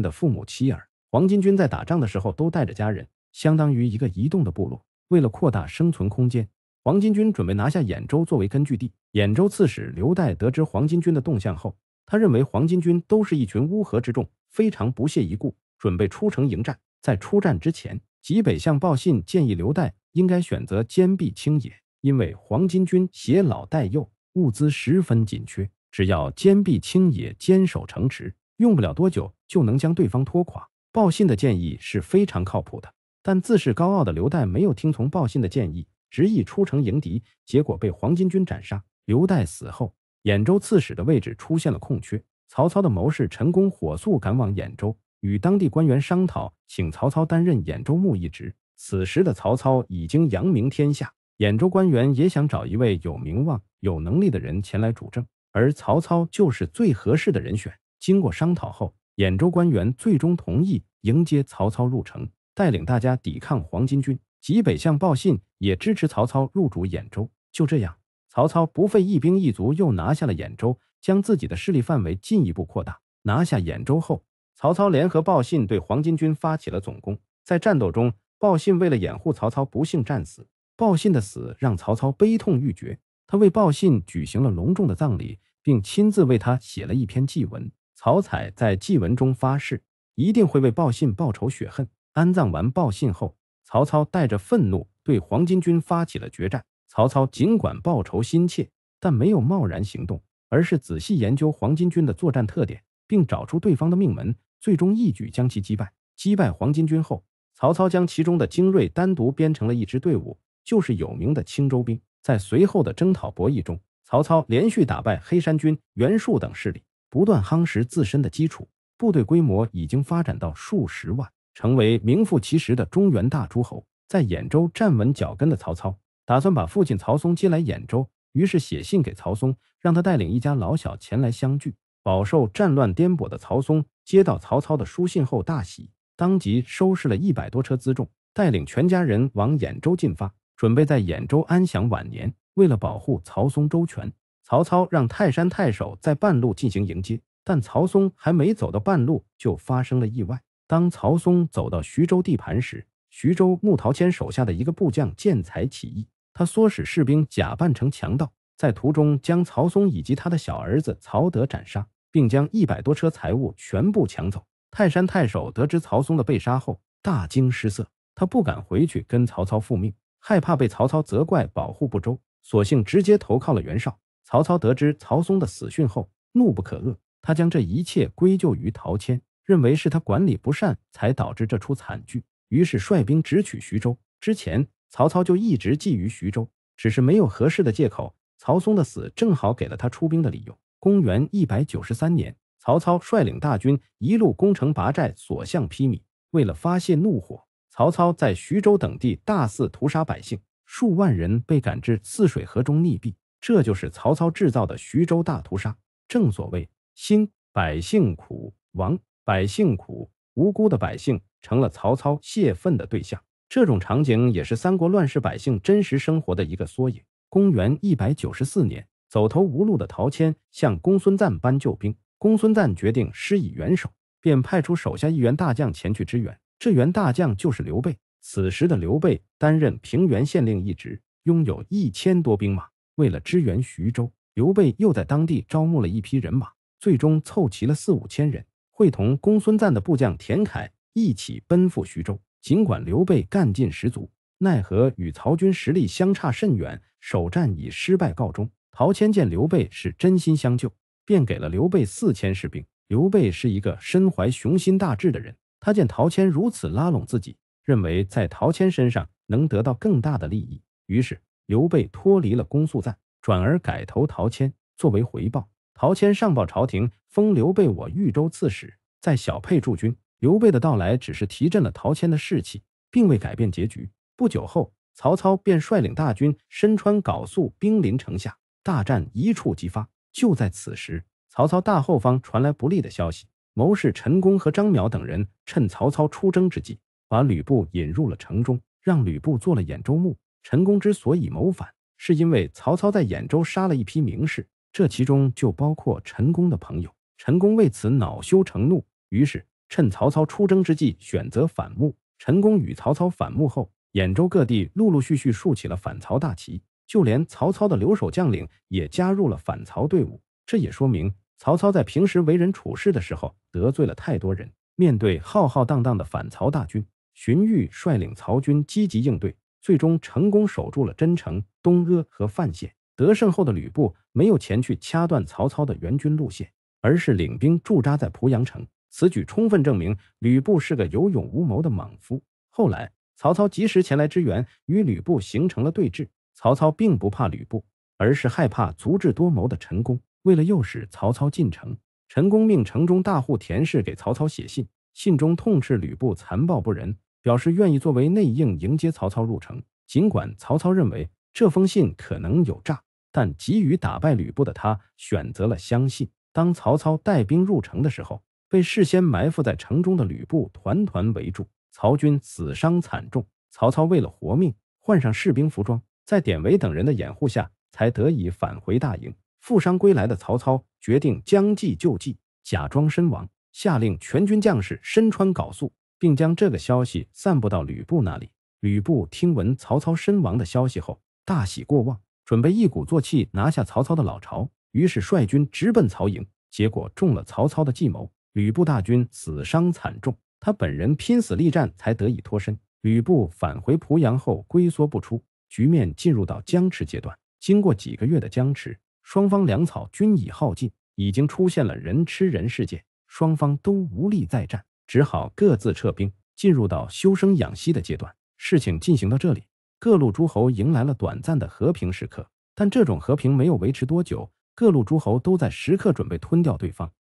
的父母妻儿。黄巾军在打仗的时候都带着家人。相当于一个移动的部落，为了扩大生存空间，黄巾军准备拿下兖州作为根据地。兖州刺史刘岱得知黄巾军的动向后，他认为黄巾军都是一群乌合之众，非常不屑一顾，准备出城迎战。在出战之前，吉北向报信建议刘岱应该选择坚壁清野，因为黄巾军携老带幼，物资十分紧缺，只要坚壁清野，坚守城池，用不了多久就能将对方拖垮。报信的建议是非常靠谱的。但自恃高傲的刘岱没有听从报信的建议，执意出城迎敌，结果被黄巾军斩杀。刘岱死后，兖州刺史的位置出现了空缺。曹操的谋士陈宫火速赶往兖州，与当地官员商讨，请曹操担任兖州牧一职。此时的曹操已经扬名天下，兖州官员也想找一位有名望、有能力的人前来主政，而曹操就是最合适的人选。经过商讨后，兖州官员最终同意迎接曹操入城。带领大家抵抗黄巾军，及北向报信也支持曹操入主兖州。就这样，曹操不费一兵一卒，又拿下了兖州，将自己的势力范围进一步扩大。拿下兖州后，曹操联合报信对黄巾军发起了总攻。在战斗中，报信为了掩护曹操，不幸战死。报信的死让曹操悲痛欲绝，他为报信举行了隆重的葬礼，并亲自为他写了一篇祭文。曹丕在祭文中发誓，一定会为报信报仇雪恨。安葬完报信后，曹操带着愤怒对黄巾军发起了决战。曹操尽管报仇心切，但没有贸然行动，而是仔细研究黄巾军的作战特点，并找出对方的命门，最终一举将其击败。击败黄巾军后，曹操将其中的精锐单独编成了一支队伍，就是有名的青州兵。在随后的征讨博弈中，曹操连续打败黑山军、袁术等势力，不断夯实自身的基础，部队规模已经发展到数十万。成为名副其实的中原大诸侯，在兖州站稳脚跟的曹操，打算把父亲曹嵩接来兖州，于是写信给曹嵩，让他带领一家老小前来相聚。饱受战乱颠簸的曹嵩，接到曹操的书信后大喜，当即收拾了一百多车辎重，带领全家人往兖州进发，准备在兖州安享晚年。为了保护曹嵩周全，曹操让泰山太守在半路进行迎接，但曹嵩还没走到半路，就发生了意外。当曹松走到徐州地盘时，徐州牧陶谦手下的一个部将见财起意，他唆使士兵假扮成强盗，在途中将曹松以及他的小儿子曹德斩杀，并将一百多车财物全部抢走。泰山太守得知曹松的被杀后，大惊失色，他不敢回去跟曹操复命，害怕被曹操责怪保护不周，索性直接投靠了袁绍。曹操得知曹松的死讯后，怒不可遏，他将这一切归咎于陶谦。认为是他管理不善才导致这出惨剧，于是率兵直取徐州。之前曹操就一直觊觎徐州，只是没有合适的借口。曹嵩的死正好给了他出兵的理由。公元一百九十三年，曹操率领大军一路攻城拔寨，所向披靡。为了发泄怒火，曹操在徐州等地大肆屠杀百姓，数万人被赶至泗水河中溺毙。这就是曹操制造的徐州大屠杀。正所谓“兴，百姓苦；亡”。百姓苦，无辜的百姓成了曹操泄愤的对象。这种场景也是三国乱世百姓真实生活的一个缩影。公元一百九十四年，走投无路的陶谦向公孙瓒搬救兵，公孙瓒决定施以援手，便派出手下一员大将前去支援。这员大将就是刘备。此时的刘备担任平原县令一职，拥有一千多兵马。为了支援徐州，刘备又在当地招募了一批人马，最终凑齐了四五千人。会同公孙瓒的部将田凯一起奔赴徐州。尽管刘备干劲十足，奈何与曹军实力相差甚远，首战以失败告终。陶谦见刘备是真心相救，便给了刘备四千士兵。刘备是一个身怀雄心大志的人，他见陶谦如此拉拢自己，认为在陶谦身上能得到更大的利益，于是刘备脱离了公诉战，转而改投陶谦。作为回报。陶谦上报朝廷，封刘备我豫州刺史，在小沛驻军。刘备的到来只是提振了陶谦的士气，并未改变结局。不久后，曹操便率领大军，身穿缟素，兵临城下，大战一触即发。就在此时，曹操大后方传来不利的消息，谋士陈宫和张邈等人趁曹操出征之际，把吕布引入了城中，让吕布做了兖州牧。陈宫之所以谋反，是因为曹操在兖州杀了一批名士。这其中就包括陈宫的朋友，陈宫为此恼羞成怒，于是趁曹操出征之际选择反目。陈宫与曹操反目后，兖州各地陆陆续续竖起了反曹大旗，就连曹操的留守将领也加入了反曹队伍。这也说明曹操在平时为人处事的时候得罪了太多人。面对浩浩荡荡的反曹大军，荀彧率领曹军积极应对，最终成功守住了真城、东阿和范县。得胜后的吕布没有前去掐断曹操的援军路线，而是领兵驻扎在濮阳城。此举充分证明吕布是个有勇无谋的莽夫。后来，曹操及时前来支援，与吕布形成了对峙。曹操并不怕吕布，而是害怕足智多谋的陈宫。为了诱使曹操进城，陈宫命城中大户田氏给曹操写信，信中痛斥吕布残暴不仁，表示愿意作为内应迎接曹操入城。尽管曹操认为这封信可能有诈。但急于打败吕布的他选择了相信。当曹操带兵入城的时候，被事先埋伏在城中的吕布团团围住，曹军死伤惨重。曹操为了活命，换上士兵服装，在典韦等人的掩护下，才得以返回大营。负伤归来的曹操决定将计就计，假装身亡，下令全军将士身穿缟素，并将这个消息散布到吕布那里。吕布听闻曹操身亡的消息后，大喜过望。准备一鼓作气拿下曹操的老巢，于是率军直奔曹营，结果中了曹操的计谋，吕布大军死伤惨重，他本人拼死力战才得以脱身。吕布返回濮阳后，龟缩不出，局面进入到僵持阶段。经过几个月的僵持，双方粮草均已耗尽，已经出现了人吃人事件，双方都无力再战，只好各自撤兵，进入到休生养息的阶段。事情进行到这里。各路诸侯迎来了短暂的和平时刻，但这种和平没有维持多久，各路诸侯都在时刻准备吞掉对方。